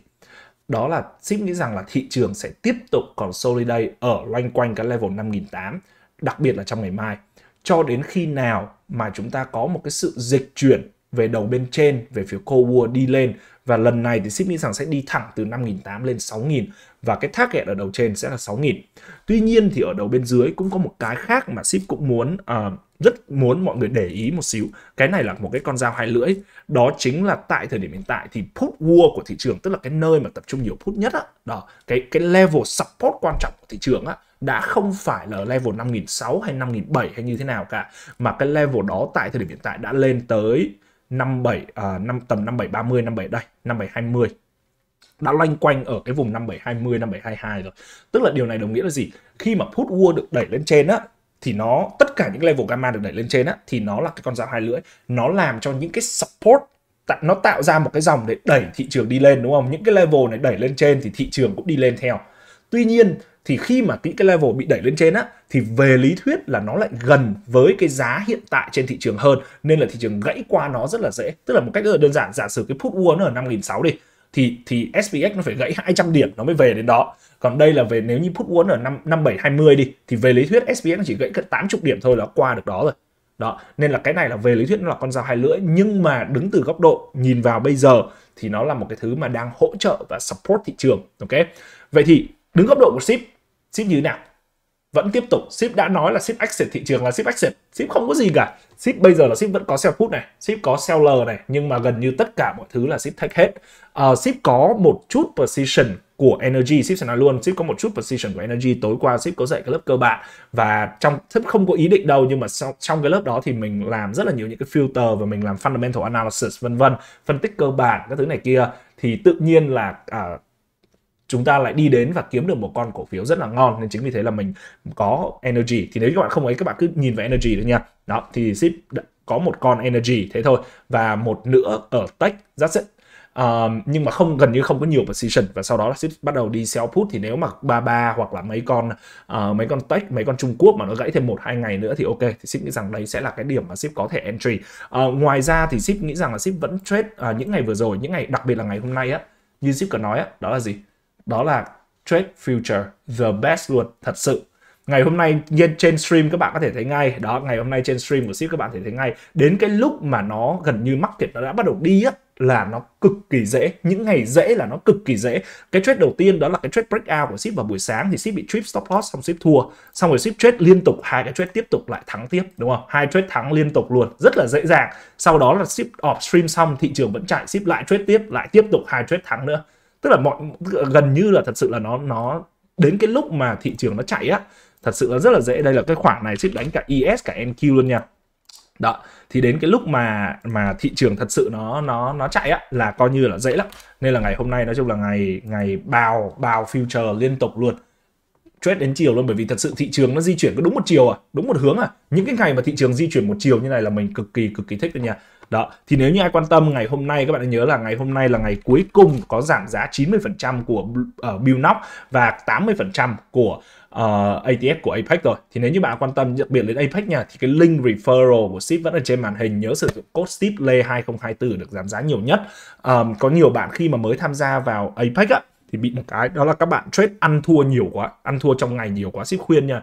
đó là ship nghĩ rằng là thị trường sẽ tiếp tục còn consolidate ở loanh quanh cái level 5008 đặc biệt là trong ngày mai cho đến khi nào mà chúng ta có một cái sự dịch chuyển về đầu bên trên về phía Cold War đi lên và lần này thì ship nghĩ rằng sẽ đi thẳng từ 5.800 lên 6.000 và cái thác target ở đầu trên sẽ là 6.000. Tuy nhiên thì ở đầu bên dưới cũng có một cái khác mà ship cũng muốn uh, rất muốn mọi người để ý một xíu cái này là một cái con dao hai lưỡi đó chính là tại thời điểm hiện tại thì put war của thị trường tức là cái nơi mà tập trung nhiều put nhất á đó cái cái level support quan trọng của thị trường á đã không phải là level 5006 hay 5007 hay như thế nào cả mà cái level đó tại thời điểm hiện tại đã lên tới 57 à, 5 tầm 5730 57 đây 5720 đã loanh quanh ở cái vùng 5720 5722 rồi. Tức là điều này đồng nghĩa là gì? Khi mà put war được đẩy lên trên á thì nó tất cả những level gamma được đẩy lên trên á thì nó là cái con dao hai lưỡi nó làm cho những cái support nó tạo ra một cái dòng để đẩy thị trường đi lên đúng không những cái level này đẩy lên trên thì thị trường cũng đi lên theo tuy nhiên thì khi mà những cái level bị đẩy lên trên á thì về lý thuyết là nó lại gần với cái giá hiện tại trên thị trường hơn nên là thị trường gãy qua nó rất là dễ tức là một cách rất là đơn giản giả sử cái put war ở năm nghìn sáu đi thì thì SPX nó phải gãy 200 điểm nó mới về đến đó. Còn đây là về nếu như put warn ở năm 5720 đi thì về lý thuyết SPX nó chỉ gãy cỡ 80 điểm thôi là qua được đó rồi. Đó, nên là cái này là về lý thuyết nó là con dao hai lưỡi nhưng mà đứng từ góc độ nhìn vào bây giờ thì nó là một cái thứ mà đang hỗ trợ và support thị trường, ok? Vậy thì đứng góc độ của ship, ship như thế nào? vẫn tiếp tục ship đã nói là ship exit thị trường là ship exit ship không có gì cả ship bây giờ là ship vẫn có sell put này ship có seller này nhưng mà gần như tất cả mọi thứ là ship take hết uh, ship có một chút position của energy ship sẽ nói luôn ship có một chút position của energy tối qua ship có dạy cái lớp cơ bản và trong ship không có ý định đâu nhưng mà sau, trong cái lớp đó thì mình làm rất là nhiều những cái filter và mình làm fundamental analysis vân vân phân tích cơ bản các thứ này kia thì tự nhiên là uh, chúng ta lại đi đến và kiếm được một con cổ phiếu rất là ngon nên chính vì thế là mình có energy thì nếu các bạn không ấy các bạn cứ nhìn vào energy thôi nha đó thì ship có một con energy thế thôi và một nữa ở tech rất it Uh, nhưng mà không gần như không có nhiều position và sau đó là ship bắt đầu đi sell put thì nếu mà ba ba hoặc là mấy con uh, mấy con tech mấy con Trung Quốc mà nó gãy thêm một hai ngày nữa thì ok thì ship nghĩ rằng đấy sẽ là cái điểm mà ship có thể entry uh, ngoài ra thì ship nghĩ rằng là ship vẫn trade uh, những ngày vừa rồi những ngày đặc biệt là ngày hôm nay á như ship có nói á đó là gì đó là trade future the best luôn thật sự ngày hôm nay trên stream các bạn có thể thấy ngay đó ngày hôm nay trên stream của ship các bạn có thể thấy ngay đến cái lúc mà nó gần như mắc market nó đã bắt đầu đi á là nó cực kỳ dễ những ngày dễ là nó cực kỳ dễ cái trade đầu tiên đó là cái trade breakout của ship vào buổi sáng thì ship bị trip stop loss xong ship thua xong rồi ship trade liên tục hai cái trade tiếp tục lại thắng tiếp đúng không hai trade thắng liên tục luôn rất là dễ dàng sau đó là ship off stream xong thị trường vẫn chạy ship lại trade tiếp lại tiếp tục hai trade thắng nữa tức là mọi gần như là thật sự là nó nó đến cái lúc mà thị trường nó chạy á thật sự là rất là dễ đây là cái khoảng này ship đánh cả is e cả nq luôn nha đó thì đến cái lúc mà mà thị trường thật sự nó nó nó chạy á là coi như là dễ lắm nên là ngày hôm nay nói chung là ngày ngày bào bào future liên tục luôn trade đến chiều luôn bởi vì thật sự thị trường nó di chuyển có đúng một chiều à đúng một hướng à những cái ngày mà thị trường di chuyển một chiều như này là mình cực kỳ cực kỳ thích luôn nha đó thì nếu như ai quan tâm ngày hôm nay các bạn nhớ là ngày hôm nay là ngày cuối cùng có giảm giá 90% của uh, ờ, Billnock và 80% của uh, ờ, ATS của Apex rồi thì nếu như bạn quan tâm đặc biệt đến Apex nha thì cái link referral của ship vẫn ở trên màn hình nhớ sử dụng code ship lê 2024 được giảm giá nhiều nhất um, có nhiều bạn khi mà mới tham gia vào Apex á thì bị một cái đó là các bạn trade ăn thua nhiều quá ăn thua trong ngày nhiều quá ship khuyên nha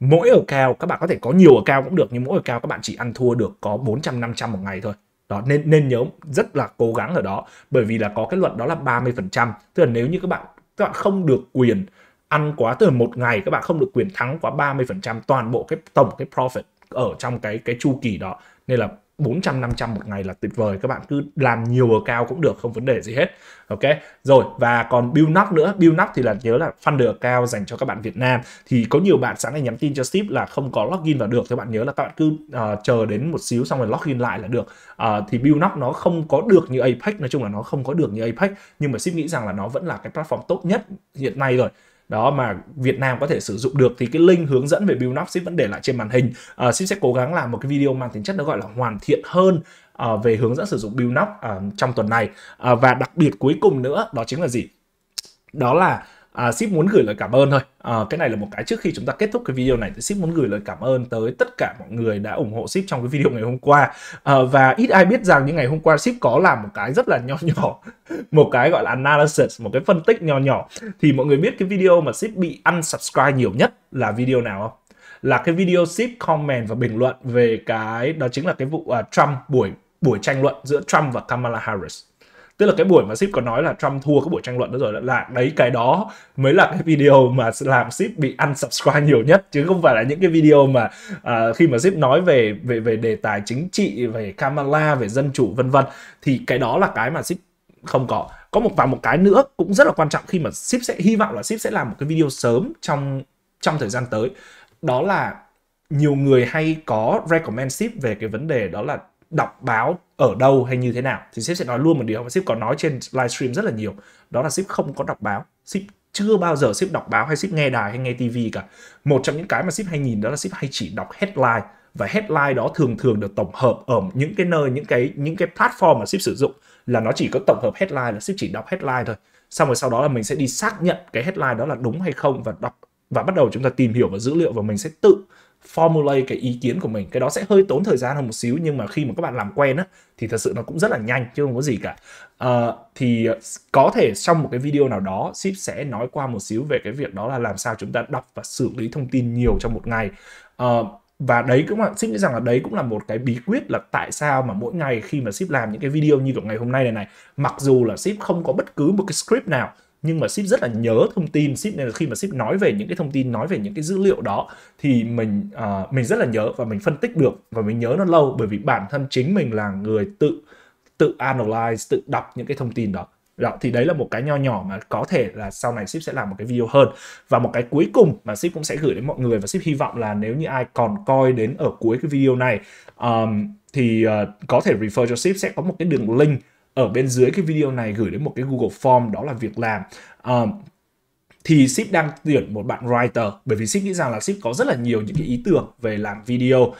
mỗi ở cao các bạn có thể có nhiều ở cao cũng được nhưng mỗi ở cao các bạn chỉ ăn thua được có 400 500 một ngày thôi đó nên nên nhớ rất là cố gắng ở đó bởi vì là có cái luật đó là 30% tức là nếu như các bạn các bạn không được quyền ăn quá từ một ngày các bạn không được quyền thắng quá 30% toàn bộ cái tổng cái profit ở trong cái cái chu kỳ đó nên là 400 500 một ngày là tuyệt vời các bạn cứ làm nhiều ở cao cũng được không vấn đề gì hết ok rồi và còn build up nữa build up thì là nhớ là funder cao dành cho các bạn Việt Nam thì có nhiều bạn sáng nay nhắn tin cho ship là không có login vào được các bạn nhớ là các bạn cứ uh, chờ đến một xíu xong rồi login lại là được uh, thì build up nó không có được như Apex nói chung là nó không có được như Apex nhưng mà ship nghĩ rằng là nó vẫn là cái platform tốt nhất hiện nay rồi đó mà Việt Nam có thể sử dụng được thì cái link hướng dẫn về build up ship vẫn để lại trên màn hình uh, à, ship sẽ cố gắng làm một cái video mang tính chất nó gọi là hoàn thiện hơn uh, về hướng dẫn sử dụng build up à, trong tuần này uh, và đặc biệt cuối cùng nữa đó chính là gì đó là à, ship muốn gửi lời cảm ơn thôi à, cái này là một cái trước khi chúng ta kết thúc cái video này thì ship muốn gửi lời cảm ơn tới tất cả mọi người đã ủng hộ ship trong cái video ngày hôm qua à, và ít ai biết rằng những ngày hôm qua ship có làm một cái rất là nho nhỏ một cái gọi là analysis một cái phân tích nho nhỏ thì mọi người biết cái video mà ship bị ăn subscribe nhiều nhất là video nào không là cái video ship comment và bình luận về cái đó chính là cái vụ uh, Trump buổi buổi tranh luận giữa Trump và Kamala Harris tức là cái buổi mà ship có nói là Trump thua cái buổi tranh luận đó rồi là đấy cái đó mới là cái video mà làm ship bị ăn subscribe nhiều nhất chứ không phải là những cái video mà uh, khi mà ship nói về về về đề tài chính trị về Kamala về dân chủ vân vân thì cái đó là cái mà ship không có có một và một cái nữa cũng rất là quan trọng khi mà ship sẽ hy vọng là ship sẽ làm một cái video sớm trong trong thời gian tới đó là nhiều người hay có recommend ship về cái vấn đề đó là đọc báo ở đâu hay như thế nào thì sếp sẽ nói luôn một điều mà sếp có nói trên livestream rất là nhiều đó là sếp không có đọc báo sếp chưa bao giờ sếp đọc báo hay sếp nghe đài hay nghe tivi cả một trong những cái mà sếp hay nhìn đó là sếp hay chỉ đọc headline và headline đó thường thường được tổng hợp ở những cái nơi những cái những cái platform mà sếp sử dụng là nó chỉ có tổng hợp headline là sếp chỉ đọc headline thôi xong rồi sau đó là mình sẽ đi xác nhận cái headline đó là đúng hay không và đọc và bắt đầu chúng ta tìm hiểu vào dữ liệu và mình sẽ tự formulate cái ý kiến của mình cái đó sẽ hơi tốn thời gian hơn một xíu nhưng mà khi mà các bạn làm quen á thì thật sự nó cũng rất là nhanh chứ không có gì cả uh, thì có thể trong một cái video nào đó ship sẽ nói qua một xíu về cái việc đó là làm sao chúng ta đọc và xử lý thông tin nhiều trong một ngày uh, và đấy cũng là ship nghĩ rằng là đấy cũng là một cái bí quyết là tại sao mà mỗi ngày khi mà ship làm những cái video như kiểu ngày hôm nay này này mặc dù là ship không có bất cứ một cái script nào nhưng mà ship rất là nhớ thông tin ship nên là khi mà ship nói về những cái thông tin nói về những cái dữ liệu đó thì mình uh, mình rất là nhớ và mình phân tích được và mình nhớ nó lâu bởi vì bản thân chính mình là người tự tự analyze tự đọc những cái thông tin đó đó, thì đấy là một cái nho nhỏ mà có thể là sau này ship sẽ làm một cái video hơn và một cái cuối cùng mà ship cũng sẽ gửi đến mọi người và ship hy vọng là nếu như ai còn coi đến ở cuối cái video này um, thì uh, có thể refer cho ship sẽ có một cái đường link ở bên dưới cái video này gửi đến một cái Google Form đó là việc làm um, thì ship đang tuyển một bạn writer bởi vì ship nghĩ rằng là ship có rất là nhiều những cái ý tưởng về làm video uh,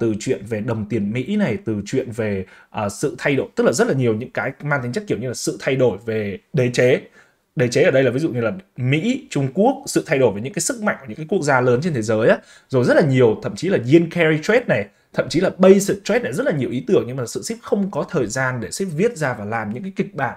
từ chuyện về đồng tiền mỹ này từ chuyện về uh, sự thay đổi tức là rất là nhiều những cái mang tính chất kiểu như là sự thay đổi về đế chế đế chế ở đây là ví dụ như là Mỹ, Trung Quốc, sự thay đổi về những cái sức mạnh của những cái quốc gia lớn trên thế giới á, rồi rất là nhiều thậm chí là yen carry trade này, thậm chí là basic trade này rất là nhiều ý tưởng nhưng mà sự ship không có thời gian để ship viết ra và làm những cái kịch bản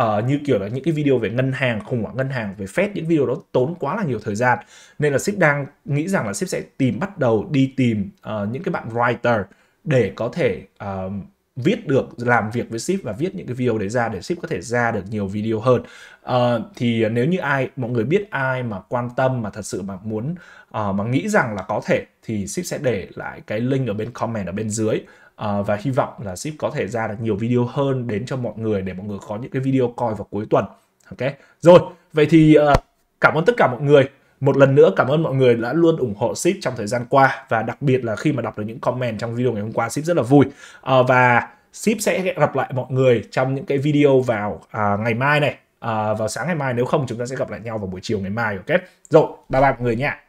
uh, như kiểu là những cái video về ngân hàng khủng hoảng ngân hàng về phép những video đó tốn quá là nhiều thời gian nên là ship đang nghĩ rằng là ship sẽ tìm bắt đầu đi tìm uh, những cái bạn writer để có thể uh, viết được làm việc với ship và viết những cái video đấy ra để ship có thể ra được nhiều video hơn uh, thì nếu như ai mọi người biết ai mà quan tâm mà thật sự mà muốn uh, mà nghĩ rằng là có thể thì ship sẽ để lại cái link ở bên comment ở bên dưới uh, và hy vọng là ship có thể ra được nhiều video hơn đến cho mọi người để mọi người có những cái video coi vào cuối tuần ok rồi vậy thì uh, cảm ơn tất cả mọi người một lần nữa cảm ơn mọi người đã luôn ủng hộ ship trong thời gian qua và đặc biệt là khi mà đọc được những comment trong video ngày hôm qua ship rất là vui uh, và ship sẽ gặp lại mọi người trong những cái video vào uh, ngày mai này uh, vào sáng ngày mai nếu không chúng ta sẽ gặp lại nhau vào buổi chiều ngày mai ok rồi bye bye mọi người nha